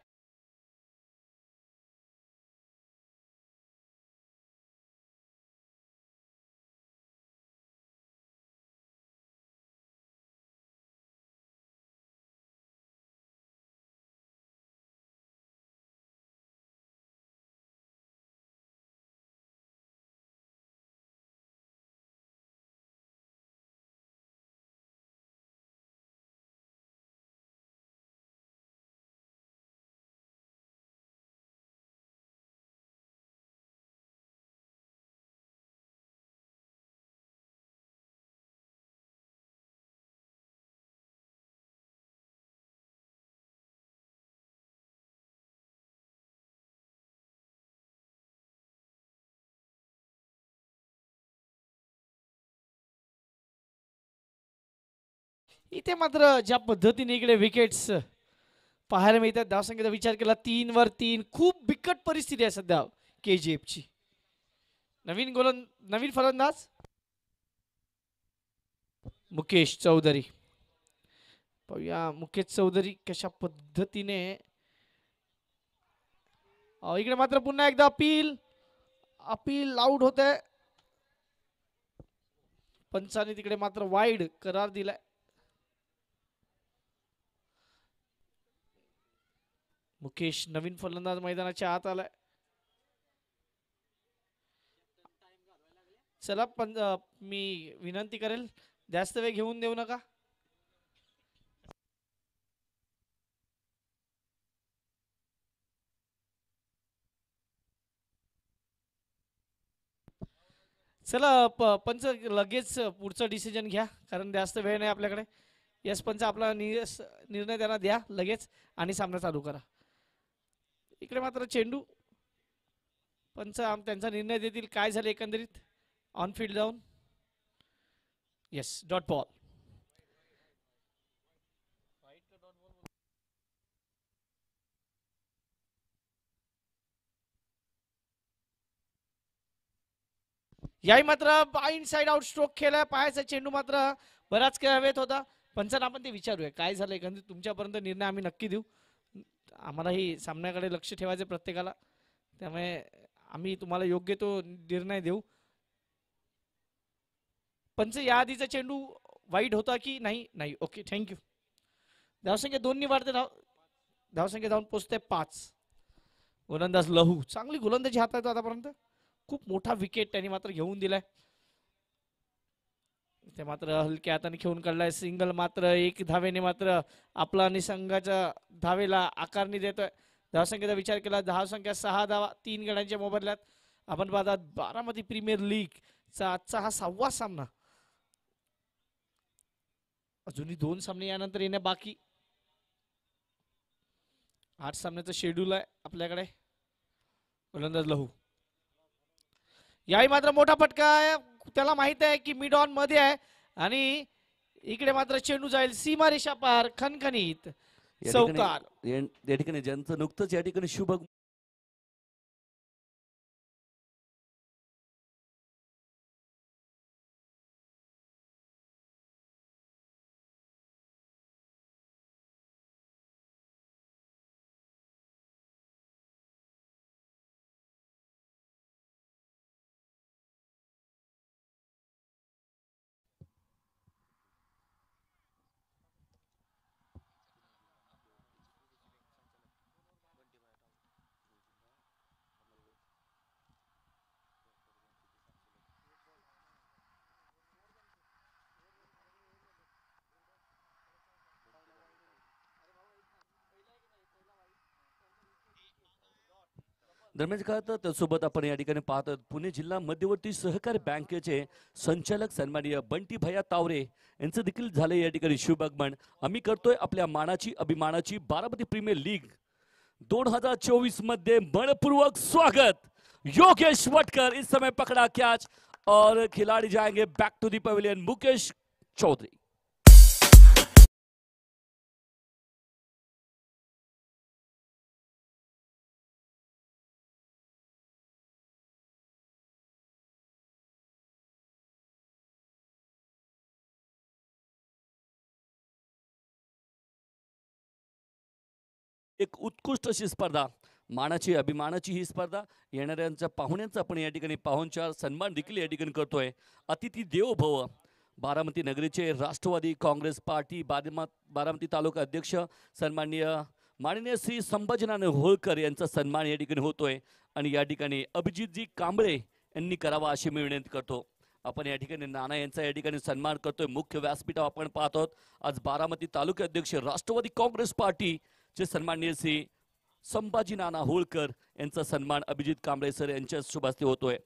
B: इथे मात्र ज्या पद्धतीने
C: इकडे
D: विकेट्स पाहायला मिळतात धावसंख्येचा विचार केला तीन वर तीन खूप बिकट परिस्थिती आहे सध्या के जी ची नवीन गोलंद नवीन फलंदाज मुकेश चौधरी पाहूया मुकेश चौधरी कशा पद्धतीने इकडे मात्र पुन्हा एकदा अपील अपील लाऊड होत पंचाने तिकडे मात्र वाईड करार दिलाय मुकेश नवीन फलंदाज मैदानाच्या आत आलाय चला पण मी विनंती करेल जास्त वेळ घेऊन देऊ नका चला प पंच लगेच पुढचं डिसिजन घ्या कारण जास्त वेळ नाही आपल्याकडे यस पंच आपला निर्णय त्यांना द्या लगेच आणि सामना चालू करा इकडे मात्र चेंडू पंच त्यांचा निर्णय देतील काय झालं एकंदरीत ऑन फील्ड जाऊन येस डॉट बॉल याही मात्र बाईन साइड आउट स्ट्रोक केलाय पाहायचा चेंडू मात्र बराच खेळ हवेत होता पंचांना आपण ते विचारूया काय झालं एकंदरीत तुमच्यापर्यंत निर्णय आम्ही नक्की देऊ आम्हालाही सामन्याकडे लक्ष ठेवायचे प्रत्येकाला त्यामुळे आम्ही तुम्हाला योग्य तो निर्णय देऊ पंच आधीचा चेंडू वाईट होता की नाही नाही ओके थँक्यू धावसंख्या दोन्ही वाढते धाव धावसंख्या जाऊन पोचते पाच गोलंदाज लहू चांगली गोलंदाजी हातात आतापर्यंत खूप मोठा विकेट त्यांनी मात्र घेऊन दिलाय इथे मात्र हलक्या हाताने खेळून काढलाय सिंगल मात्र एक धावेने मात्र आपला आणि संघाच्या धावेला आकारणी देतोय धावसंख्येचा विचार केला धावसंख्या सहा धावा तीन गड्यांच्या मोबदल्यात आपण पाहतात बारामती प्रीमियर लीग चा आजचा हा सहावा सामना अजूनही दोन सामने यानंतर येणे बाकी आठ सामन्याचं शेड्यूल आहे आपल्याकडे गोलंदाज लहू याही मात्र मोठा फटका आहे त्याला माहित आहे की मिड ऑन मध्ये आहे आणि इकडे मात्र चेंडू जाईल सीमारेषा पार खनखनीत या
A: या- या ठिकाणी ज्यांचं नुकतंच या ठिकाणी शुभ दरम्यान काळात त्यासोबत आपण या ठिकाणी पाहतो पुणे जिल्हा मध्यवर्ती सहकारी बँकेचे संचालक सन्मानिय बंटी भैया तावरे यांचं देखील झाले या ठिकाणी शुभागमन आम्ही करतोय आपल्या मानाची अभिमानाची बारामती प्रीमियर लीग दोन हजार चोवीस मध्ये बळपूर्वक स्वागत योगेश वटकर इस समय पकड़ा कॅच और खिलाड़ी जायगे back to the pavilion Mukesh Chaudhary एक उत्कृष्ट अशी स्पर्धा मानाची अभिमानाची ही स्पर्धा येणाऱ्यांच्या पाहुण्यांचा आपण या ठिकाणी पाहुणचार सन्मान देखील या ठिकाणी करतो आहे अतिथी देव भव बारामती नगरीचे राष्ट्रवादी काँग्रेस पार्टी बारामा बारामती तालुका अध्यक्ष सन्माननीय माननीय श्री संभाजीनारायण होळकर यांचा सन्मान या ठिकाणी होतोय आणि या ठिकाणी अभिजितजी कांबळे यांनी करावा अशी मी विनंती करतो आपण या ठिकाणी नाना यांचा या ठिकाणी सन्मान करतोय मुख्य व्यासपीठावर आपण पाहतो आज बारामती तालुका अध्यक्ष राष्ट्रवादी काँग्रेस पार्टी जे सन्माननीय श्री संभाजी नाना होळकर यांचा सन्मान अभिजित कांबळे सर यांच्या शुभास्ते होतोय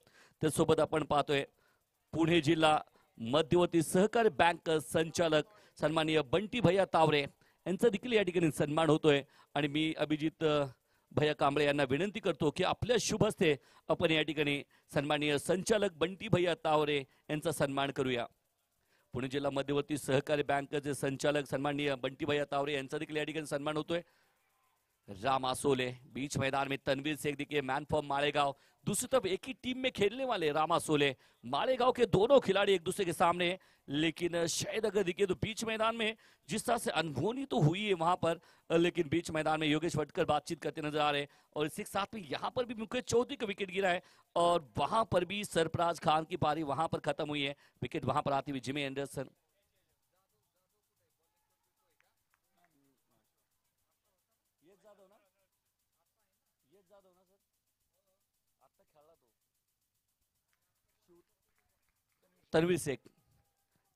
A: त्यासोबत आपण पाहतोय पुणे जिल्हा मध्यवर्ती सहकारी बँक संचालक सन्माननीय बंटी भैया तावरे यांचा देखील या ठिकाणी सन्मान होतोय आणि मी अभिजित भैया कांबळे यांना विनंती करतो की आपल्या शुभ आपण या ठिकाणी सन्माननीय संचालक बंटी भैया तावरे यांचा सन्मान करूया पुणे जिल्हा मध्यवर्ती सहकारी बँकचे संचालक सन्माननीय बंटी भैया तावरे यांचा देखील या ठिकाणी सन्मान होतोय रामा सोले बीच मैदान में तनवीर शेख दिखे मैन फॉर्म मालेगांव दूसरी तरफ एक ही टीम में खेलने वाले रामा सोले मालेगांव के दोनों खिलाड़ी एक दूसरे के सामने लेकिन शायद अगर दिखे तो बीच मैदान में जिस तरह से अनभोनी तो हुई है वहां पर लेकिन बीच मैदान में योगेश वटकर बातचीत करते नजर आ रहे और इसी के साथ में यहाँ पर भी मुकेश चौधरी का विकेट गिरा है और वहां पर भी सरफराज खान की पारी वहां पर खत्म हुई है विकेट वहां पर आती हुई जिमी एंडरसन तनवीर शेख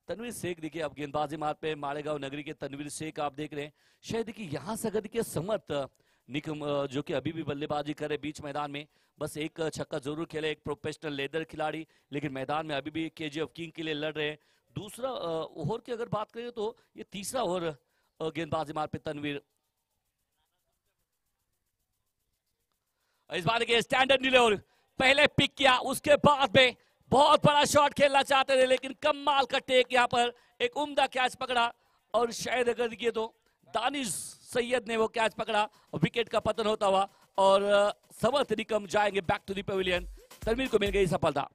A: तनवीर शेख देखिए आप गेंदबाजी मार्ग पे मालेगांव नगरी के तनवीर शेख आप देख रहे हैं शायद देखिए यहाँ से अगर देखिए समर्थ निकम जो कि अभी भी बल्लेबाजी करे बीच मैदान में बस एक छक्का जरूर खेले एक प्रोफेशनल लेदर खिलाड़ी लेकिन मैदान में अभी भी के किंग के लिए लड़ रहे हैं दूसरा ओवर की अगर बात करें तो ये तीसरा ओवर गेंदबाजी मार्ग पे तनवीर इस बार के स्टैंडर्ड डिलीवर पहले पिक किया उसके बाद में बहुत बड़ा शॉट खेलना चाहते थे लेकिन कम माल का टेक यहाँ पर एक उम्दा कैच पकड़ा और शायद अगर ये तो दानिश सैयद ने वो कैच पकड़ा और विकेट का पतन होता हुआ और समर्थ निकम जाएंगे बैक टू दी पवेलियन को मिल गई सफलता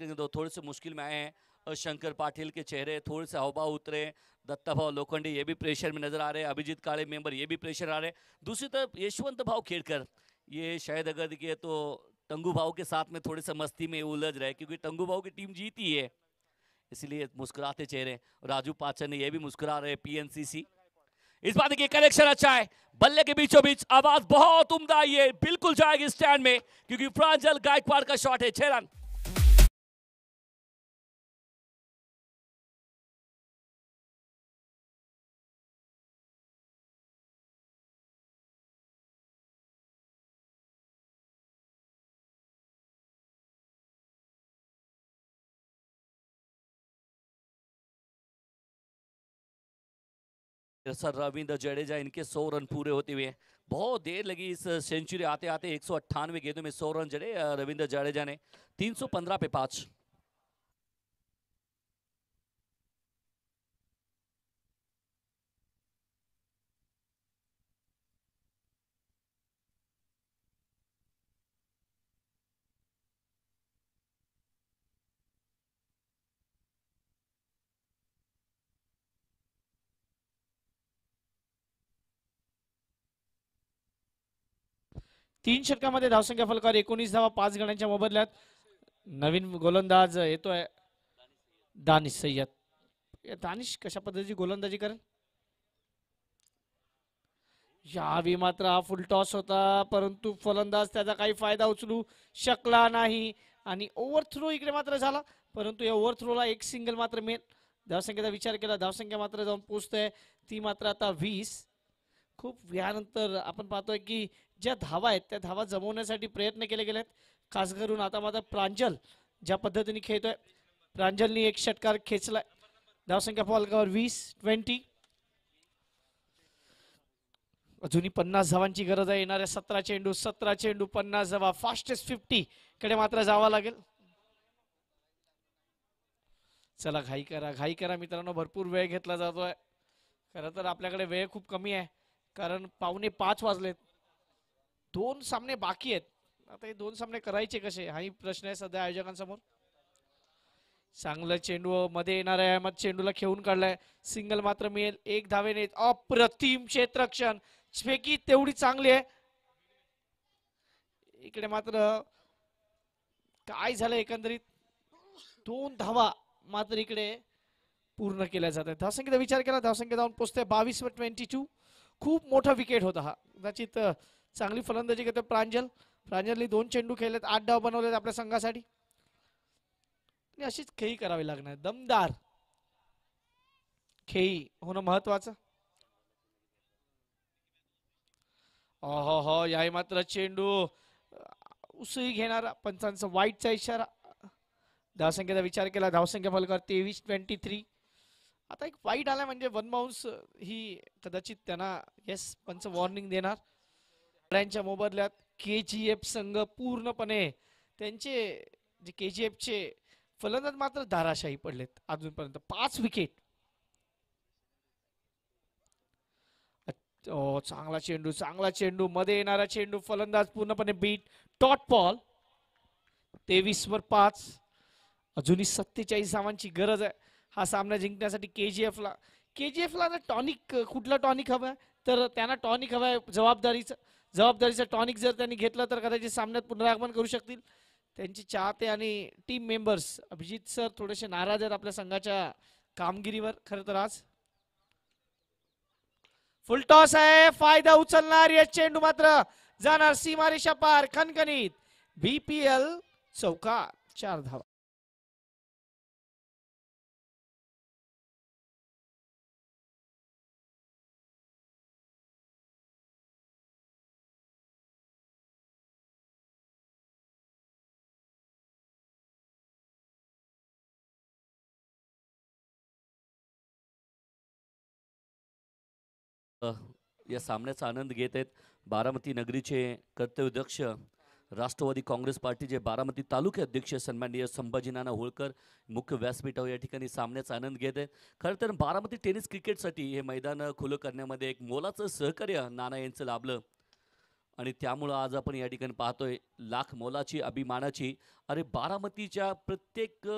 A: तो थोड़े से मुश्किल में आए हैं और शंकर पाटिल के चेहरे थोड़े से हवा उतरे दत्ता भाव लोखंडे ये भी प्रेशर में नजर आ रहे हैं अभिजीत काले मेंबर ये भी प्रेशर आ रहे हैं दूसरी तरफ यशवंत भाव खेड़कर ये शायद अगर देखिए तो टंगू भाव के साथ में थोड़े से मस्ती में उलझ रहे क्योंकि टंगू भाव की टीम जीती है इसलिए मुस्कुराते चेहरे राजू पाचन ये भी मुस्कुरा रहे पी इस बार की कलेक्शन अच्छा है बल्ले के बीचों बीच आवाज बहुत आई है बिल्कुल जाएगी स्टैंड में क्योंकि प्रांजल गायकवाड़ का शॉट है छह रन सर रविंद्र जडेजा इनके सौ रन पूरे होते हुए बहुत देर लगी इस सेंचुरी आते आते एक गेंदों में सौ रन जड़े रविंद्र जडेजा ने 315 पे पाँच
D: तीन षटकामध्ये धावसंख्या फलकावर एकोणीस धावा पाच गणांच्या मोबदल्यात नवीन गोलंदाज येतोय दानिश सय्यद दानिश कशा पद्धतीची गोलंदाजी करेल यावी मात्र हा फुल टॉस होता परंतु फलंदाज त्याचा काही फायदा उचलू शकला नाही आणि ओव्हर थ्रो इकडे मात्र झाला परंतु या ओव्हर थ्रोला एक सिंगल मात्र मेन धावसंख्येचा विचार केला धावसंख्या मात्र जाऊन पोचतोय ती मात्र आता वीस खूप यानंतर आपण पाहतोय की ज्या धावा आहेत त्या धावा जमवण्यासाठी प्रयत्न केले गेले आहेत खास करून आता माझा प्रांजल ज्या पद्धतीने खेळतोय प्रांजलनी एक षटकार खेचलाय धावसंख्या फॉलकावर वीस ट्वेंटी अजूनही पन्नास धावांची गरज आहे येणाऱ्या सतरा चेंडू सतरा चेंडू पन्नास धावा फास्टेस्ट फिफ्टी कडे मात्र जावा लागेल चला घाई करा घाई करा मित्रांनो भरपूर वेळ घेतला जातोय खरं तर आपल्याकडे वेळ खूप कमी आहे कारण पावणे पाच वाजलेत दोन सामने बाकी आहेत आता हे दोन सामने करायचे कसे हाही प्रश्न आहे सध्या आयोजकांसमोर चांगलं चेंडू मध्ये येणार आहे अहमद चेंडूला खेळून काढलाय सिंगल मात्र मिळेल एक धावेने अप्रतिम क्षेत्रक्षण फेकी तेवढी चांगली आहे इकडे मात्र काय झालं एकंदरीत दोन धावा मात्र इकडे पूर्ण केल्या जात आहेत धावसंख्येचा विचार केला धावसंख्या जाऊन पोचते बावीस व ट्वेंटी टू खूप मोठा विकेट होता हा कदाचित चांगली फलंदाजी घेतोय प्रांजल प्रांजलनी दोन चेंडू खेळलेत आठ डाव बनवलेत आपल्या संघासाठी अशीच खेळी करावी लागणार दमदार खेळी होणं महत्वाचं हो हो याही मात्र चेंडू उसळी घेणार पंचांचा वाईटचा इशारा धावसंख्येचा विचार केला धावसंख्या फलकार तेवीस ट्वेंटी थ्री आता एक वाईट आला म्हणजे वन माऊस ही कदाचित त्यांना येस पंच वॉर्निंग देणार त्यांच्या मोबदल्यात के जी एफ संघ पूर्णपणे त्यांचे जे के जी एफचे फलंदाज मात्र धाराशाही पडलेत अजूनपर्यंत पाच विकेट ओ चांगला चेंडू चांगला चेंडू मध्ये येणारा चेंडू फलंदाज पूर्णपणे बीट टॉट पॉल तेवीस वर पाच अजूनही सत्तेचाळीस धावांची गरज आहे हा सामना जिंकण्यासाठी के जी एफला के जी एफला ना टॉनिक कुठला टॉनिक हवा तर त्यांना टॉनिक हवा आहे जबाबदारीचं जबाबदारीचा टॉनिक जर त्यांनी घेतला तर कदाचित सामन्यात पुनरागमन करू शकतील त्यांचे चाहते आणि टीम मेंबर्स अभिजित सर थोडेसे नाराज आहेत आपल्या संघाच्या कामगिरीवर खरं तर आज फुल टॉस आहे फायदा उचलणार या चेंडू मात्र जाणार सीमारेषा पार खनखनीत बीपीएल चौका चार
B: धावा
A: या सामन्याचा आनंद घेत आहेत बारामती नगरीचे कर्तव्याध्यक्ष राष्ट्रवादी काँग्रेस पार्टीचे बारामती तालुके अध्यक्ष सन्माननीय संभाजी नाना होळकर मुख्य व्यासपीठावर या ठिकाणी सामन्याचा आनंद घेत आहेत खरं तर बारामती टेनिस क्रिकेटसाठी हे मैदान खुलं करण्यामध्ये एक मोलाचं सहकार्य नाना यांचं लाभलं आणि त्यामुळं आज आपण या ठिकाणी पाहतोय लाख मोलाची अभिमानाची अरे बारामतीच्या प्रत्येक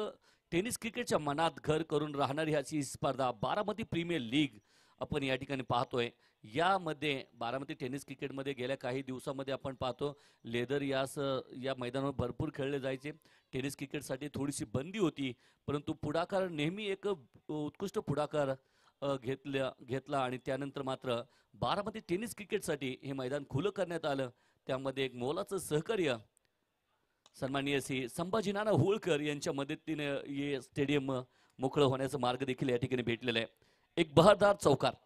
A: टेनिस क्रिकेटच्या मनात घर करून राहणारी अशी स्पर्धा बारामती प्रीमियर लीग आपण या ठिकाणी पाहतोय यामध्ये बारामती टेनिस क्रिकेटमध्ये गेल्या काही दिवसामध्ये आपण पाहतो लेदर यास या मैदानावर भरपूर खेळले जायचे टेनिस क्रिकेटसाठी थोडीशी बंदी होती परंतु पुढाकार नेहमी एक उत्कृष्ट पुढाकार घेतल्या घेतला आणि त्यानंतर मात्र बारामती टेनिस क्रिकेटसाठी हे मैदान खुलं करण्यात आलं त्यामध्ये एक मोलाचं सहकार्य सन्माननीय सी संभाजी नाना होळकर यांच्या मदतीने हे स्टेडियम मोकळं होण्याचं मार्ग देखील या ठिकाणी भेटलेलं आहे एक बहरदार चौकार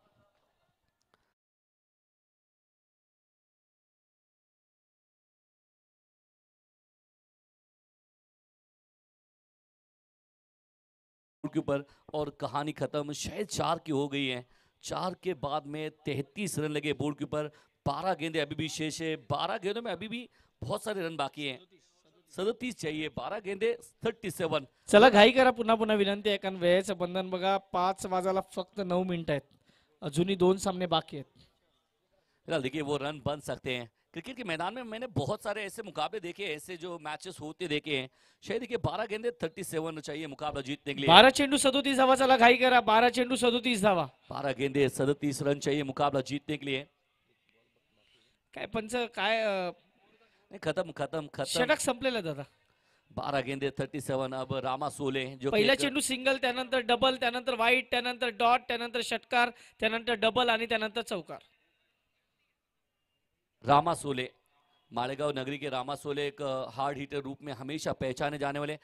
A: के ऊपर और कहानी खत्म शायद चार की हो गई है चार के बाद में तैतीस रन लगे बोर्ड के ऊपर बारह गेंदे अभी भी शेष है बारह गेंदों में अभी भी बहुत सारे रन बाकी हैं सदतीस चाहिए बारह गेंदे थर्टी सेवन चला घाई
D: करा पुनः पुनः विनंती है कारण वेळेचं बंधन बघा पाच वाजायला फक्त नऊ मिनिट आहेत अजूनही दोन सामने बाकी है
A: आहेत देखिए वो रन बन सकते हैं क्रिकेट के मैदान में मैंने बहुत सारे ऐसे मुकाबले देखे ऐसे जो मैचेस होते देखे हैं शायद देखिए बारह गेंदे थर्टी सेवन चाहिए मुकाबला जीतने के लिए बारह चेंडू सदोतीस धावा चला घाई करा बारह चेंडू सदोतीस धावा बारह गेंदे सदतीस रन चाहिए मुकाबला जीतने के लिए पंच काय खत्म खत्म खत्म षटक संपले दादा बारह गेंदे थर्टी सेवन अब रामा सोले जो पहला
D: चेंडू सिंगल डबल त्यानंतर डॉट षटकार डबल चौकार
A: रामा सोले मालेगांव नगरी के रामा सोले एक हार्ड हिटर रूप में हमेशा पहचाने जाने वाले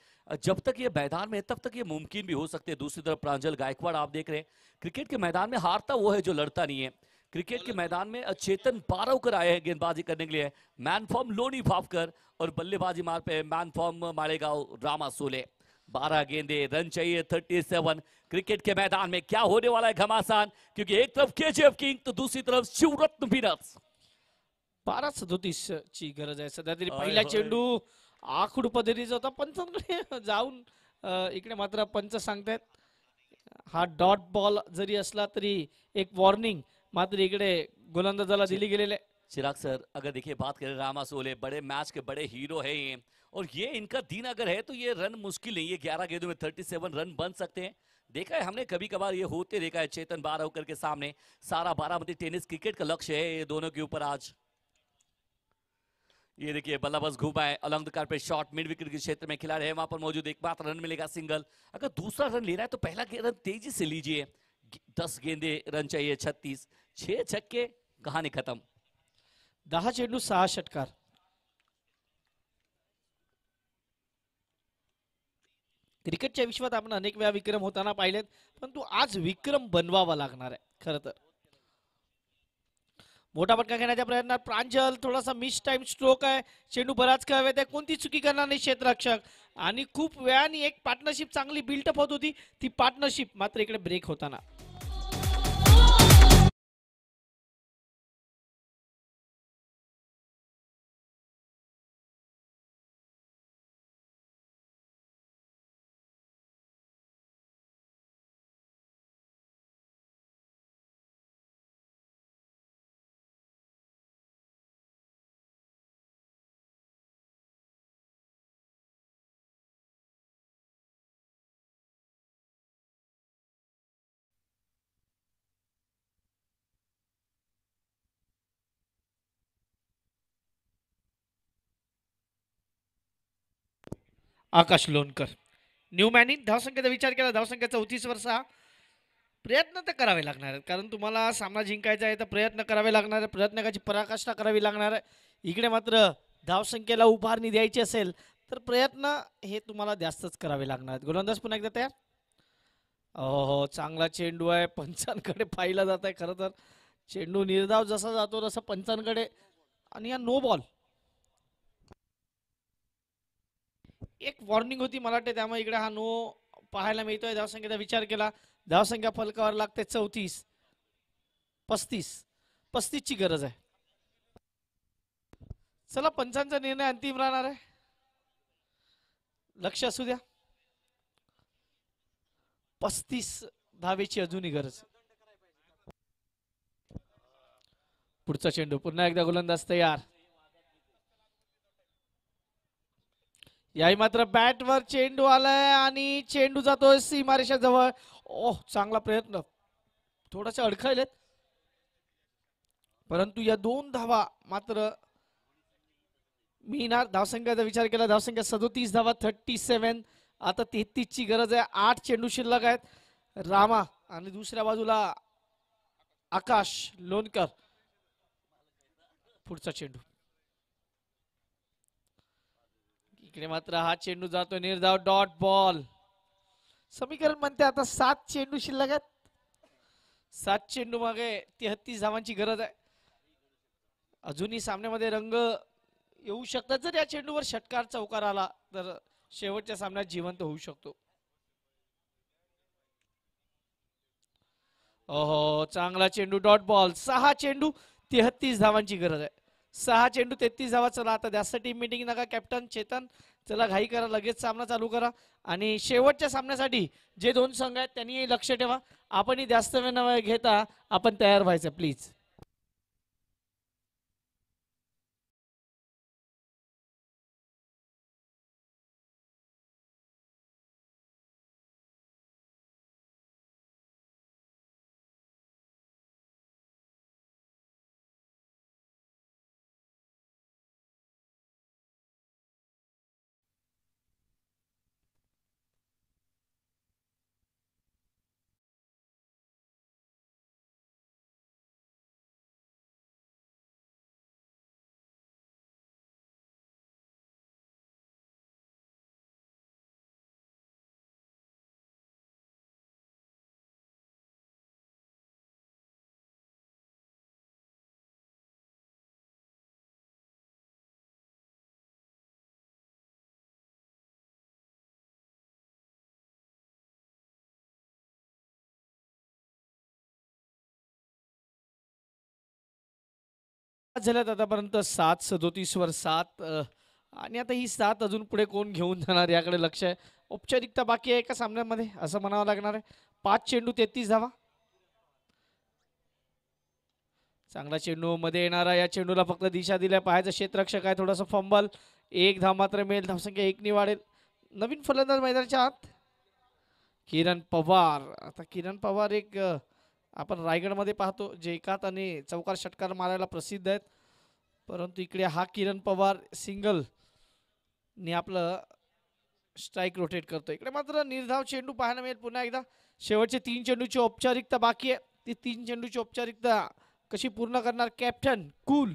A: जब तक ये मैदान में है, तब तक ये मुमकिन भी हो सकते हैं दूसरी तरफ प्रांजल गायकवाड़ आप देख रहे हैं क्रिकेट के मैदान में हारता वो है जो लड़ता नहीं है क्रिकेट के मैदान में अचेतन पारवकर आए हैं गेंदबाजी करने के लिए मैन फॉर्म लोनी फाफकर और बल्लेबाजी मार पे मैन फॉर्म मारेगांव रामा सोले बारह गेंदे रन चाहिए थर्टी सेवन क्रिकेट के मैदान में क्या होने वाला है घमासान क्योंकि एक तरफ के जी एफ किंग तो दूसरी तरफ शिवरत्न विनर्स बारह
D: सदोतीस ची गरज है सद्या पहला पहिला चेंडू
A: आखूड पदरीचा होता पंच
D: जाऊन इकडे मात्र पंच सांगतायत हा डॉट बॉल जरी असला
A: तरी एक वॉर्निंग मात्र इकडे गोलंदाजाला दिल्ली गेलेले चिराग सर अगर देखिए बात करें रामा सोले बड़े मैच के बड़े हीरो हैं ये और ये इनका दिन अगर है तो ये रन मुश्किल है ये 11 गेंदों में सेवन रन बन सकते हैं देखा है हमने कभी कभार ये होते देखा है चेतन होकर के सामने सारा बारामती टेनिस क्रिकेट का लक्ष्य है ये दोनों के ऊपर आज ये देखिए बस घूमा है अलंग द पे शॉट मिड विकेट के क्षेत्र में खिलाड़ी है वहां पर मौजूद एकमात्र रन मिलेगा सिंगल अगर दूसरा रन ले रहा है तो पहला रन तेजी से लीजिए दस गेंदे रन चाहिए छत्तीस छह छक्के कहानी खत्म दहा चेंडू सहा षटकार
D: क्रिकेटच्या विश्वात आपण अनेक वेळा विक्रम होताना पाहिलेत परंतु आज विक्रम बनवावा लागणार आहे खर तर मोठा फटका घेण्याच्या प्रयत्नात प्रांजल थोडासा मिस टाइम स्ट्रोक आहे चेंडू बराच खेळवेत आहे कोणती चुकी करणार नाही क्षेत्ररक्षक आणि खूप वेळाने एक पार्टनरशिप चांगली बिल्टअप होत होती ती पार्टनरशिप मात्र इकडे ब्रेक होताना
C: आकाश लोणकर
D: न्यूमॅनी धावसंख्येचा विचार केला धावसंख्या वर्ष हा प्रयत्न तर करावे लागणार आहेत कारण तुम्हाला सामना जिंकायचा आहे तर प्रयत्न करावे लागणार आहे करायची पराकाष्ठा करावी लागणार आहे इकडे मात्र धावसंख्येला उभारणी द्यायची असेल तर प्रयत्न हे तुम्हाला जास्तच करावे लागणार आहेत गोलंदाज पुन्हा एकदा तयार हो चांगला चेंडू आहे पंचांकडे पाहिला जात आहे खरं तर चेंडू निर्धाव जसा जातो तसा पंचांकडे आणि या नो बॉल एक वॉर्निंग होती मला वाटते त्यामुळे इकडे हा नो पाहायला मिळतोय धावसंख्येचा विचार केला धावसंख्या फलकावर लागते चौतीस पस्तीस पस्तीसची गरज आहे चला पंचांचा निर्णय अंतिम राहणार आहे लक्ष असू द्या पस्तीस धावेची अजूनही गरज पुढचा चेंडू पुन्हा एकदा गोलंदाज तयार याही मात्र बॅटवर चेंडू आलाय आणि चेंडू जातोय सीमारेषा जवळ ओह चांगला प्रयत्न थोडासा अडखळलेत परंतु या दोन धावा मात्र मीना धावसंख्याचा विचार केला धावसंख्या सदोतीस धावा थर्टी सेव्हन आता ची गरज आहे आठ चेंडू शिल्लक आहेत रामा आणि दुसऱ्या बाजूला आकाश लोणकर पुढचा चेंडू इकडे मात्र हा चेंडू जातो निर्धाव डॉट बॉल समीकरण म्हणते आता सात चेंडू शिल्लक आहेत सात चेंडू मागे तेहतीस धावांची गरज आहे अजूनही सामन्यामध्ये रंग येऊ शकतात जर या चेंडूवर षटकार चौकार आला तर शेवटच्या सामन्यात जिवंत होऊ शकतो ओहो चांगला चेंडू डॉट बॉल सहा चेंडू तेहत्तीस धावांची गरज आहे सहा चेंडू तेहतीस धावा चला आता जास्त टीम मिटिंग नका कॅप्टन चेतन चला घाई करा लगेच सामना चालू करा आणि शेवटच्या सामन्यासाठी जे दोन संघ आहेत त्यांनी लक्ष ठेवा आपणही जास्त वेळ घेता आपण तयार व्हायचं प्लीज
B: झाल्यात आतापर्यंत सात
D: सदोतीसवर सात आणि आता ही सात अजून पुढे कोण घेऊन जाणार याकडे लक्ष आहे औपचारिकता बाकी आहे का सामन्यामध्ये असं म्हणावं लागणार आहे पाच चेंडू तेहतीस धावा चांगला चेंडू मध्ये येणारा या चेंडूला फक्त दिशा दिल्या पाहायचं क्षेत्ररक्षक आहे थोडासा फंबल एक धाव मात्र मिळेल धावसंख्या एकनी वाढेल नवीन फलंदाज मैदानाच्या आत किरण पवार आता किरण पवार एक आपण रायगडमध्ये पाहतो जे एकात आणि चौकार षटकार मारायला प्रसिद्ध आहेत परंतु इकडे हा किरण पवार ने आपलं स्ट्राईक रोटेट करतो इकडे मात्र निर्धाव चेंडू पाहायला मिळेल पुन्हा एकदा शेवटचे तीन चेंडूची औपचारिकता बाकी आहे ती तीन चेंडूची औपचारिकता कशी पूर्ण करणार कॅप्टन कूल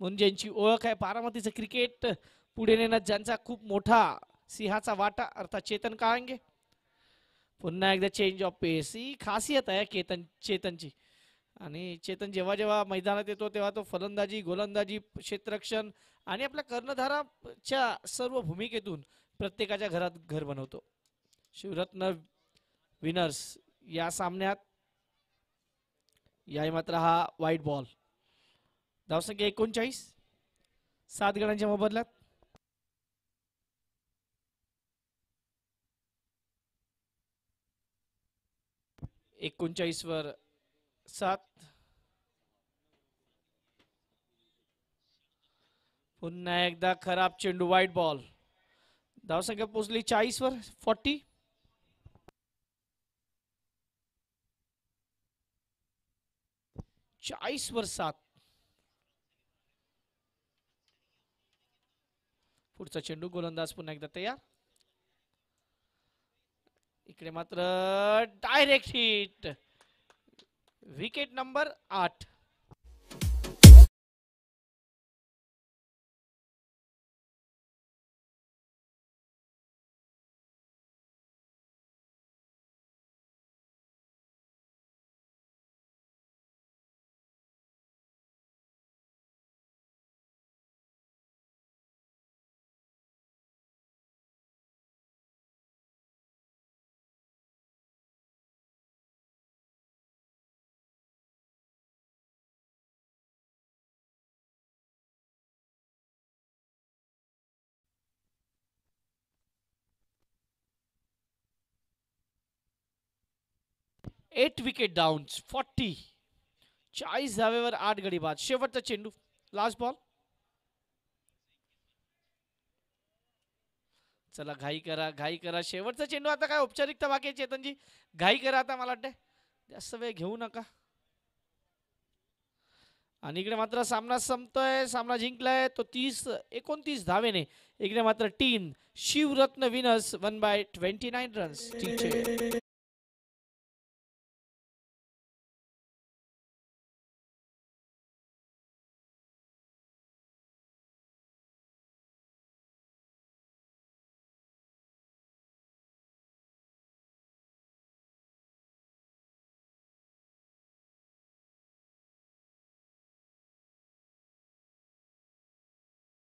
D: म्हणून ज्यांची ओळख आहे बारामतीचं क्रिकेट पुढे नेण्यात ज्यांचा खूप मोठा सिंहाचा वाटा अर्थात चेतन काळंगे पुन्हा एकदा चेंज ऑफ पेस ही खासियत आहे केतन चेतनची आणि चेतन जेव्हा जेव्हा मैदानात येतो तेव्हा तो फलंदाजी गोलंदाजी क्षेत्ररक्षण आणि आपल्या कर्णधाराच्या सर्व भूमिकेतून प्रत्येकाच्या घरात घर बनवतो शिवरत्न विनर्स या सामन्यात याही मात्र हा वाईट बॉल धावसंख्या एकोणचाळीस सात गणांच्या मोबदल्यात वर सात पुन्हा एकदा खराब चेंडू वाईट बॉल धावसंख्या पोचली वर फॉर्टी चाळीस वर सात पुढचा चेंडू गोलंदाज पुन्हा एकदा तयार इकडे मात्र डायरेक्ट हिट विकेट नंबर आठ एट विकेट डाऊन फॉर्टी चाळीस धावेवर आठ गडी बाद शेवटचा चेंडू लास्ट बॉल चला घाई करा घाई करा शेवटचा चेंडू आता काय औपचारिकता बाकी आहे चेतनजी घाई करा आता मला वाटतंय जास्त वेळ घेऊ नका आणि इकडे मात्र सामना संपतोय सामना जिंकलाय तो तीस एकोणतीस धावेने इकडे मात्र team Shivratna wins won by
B: twenty nine runs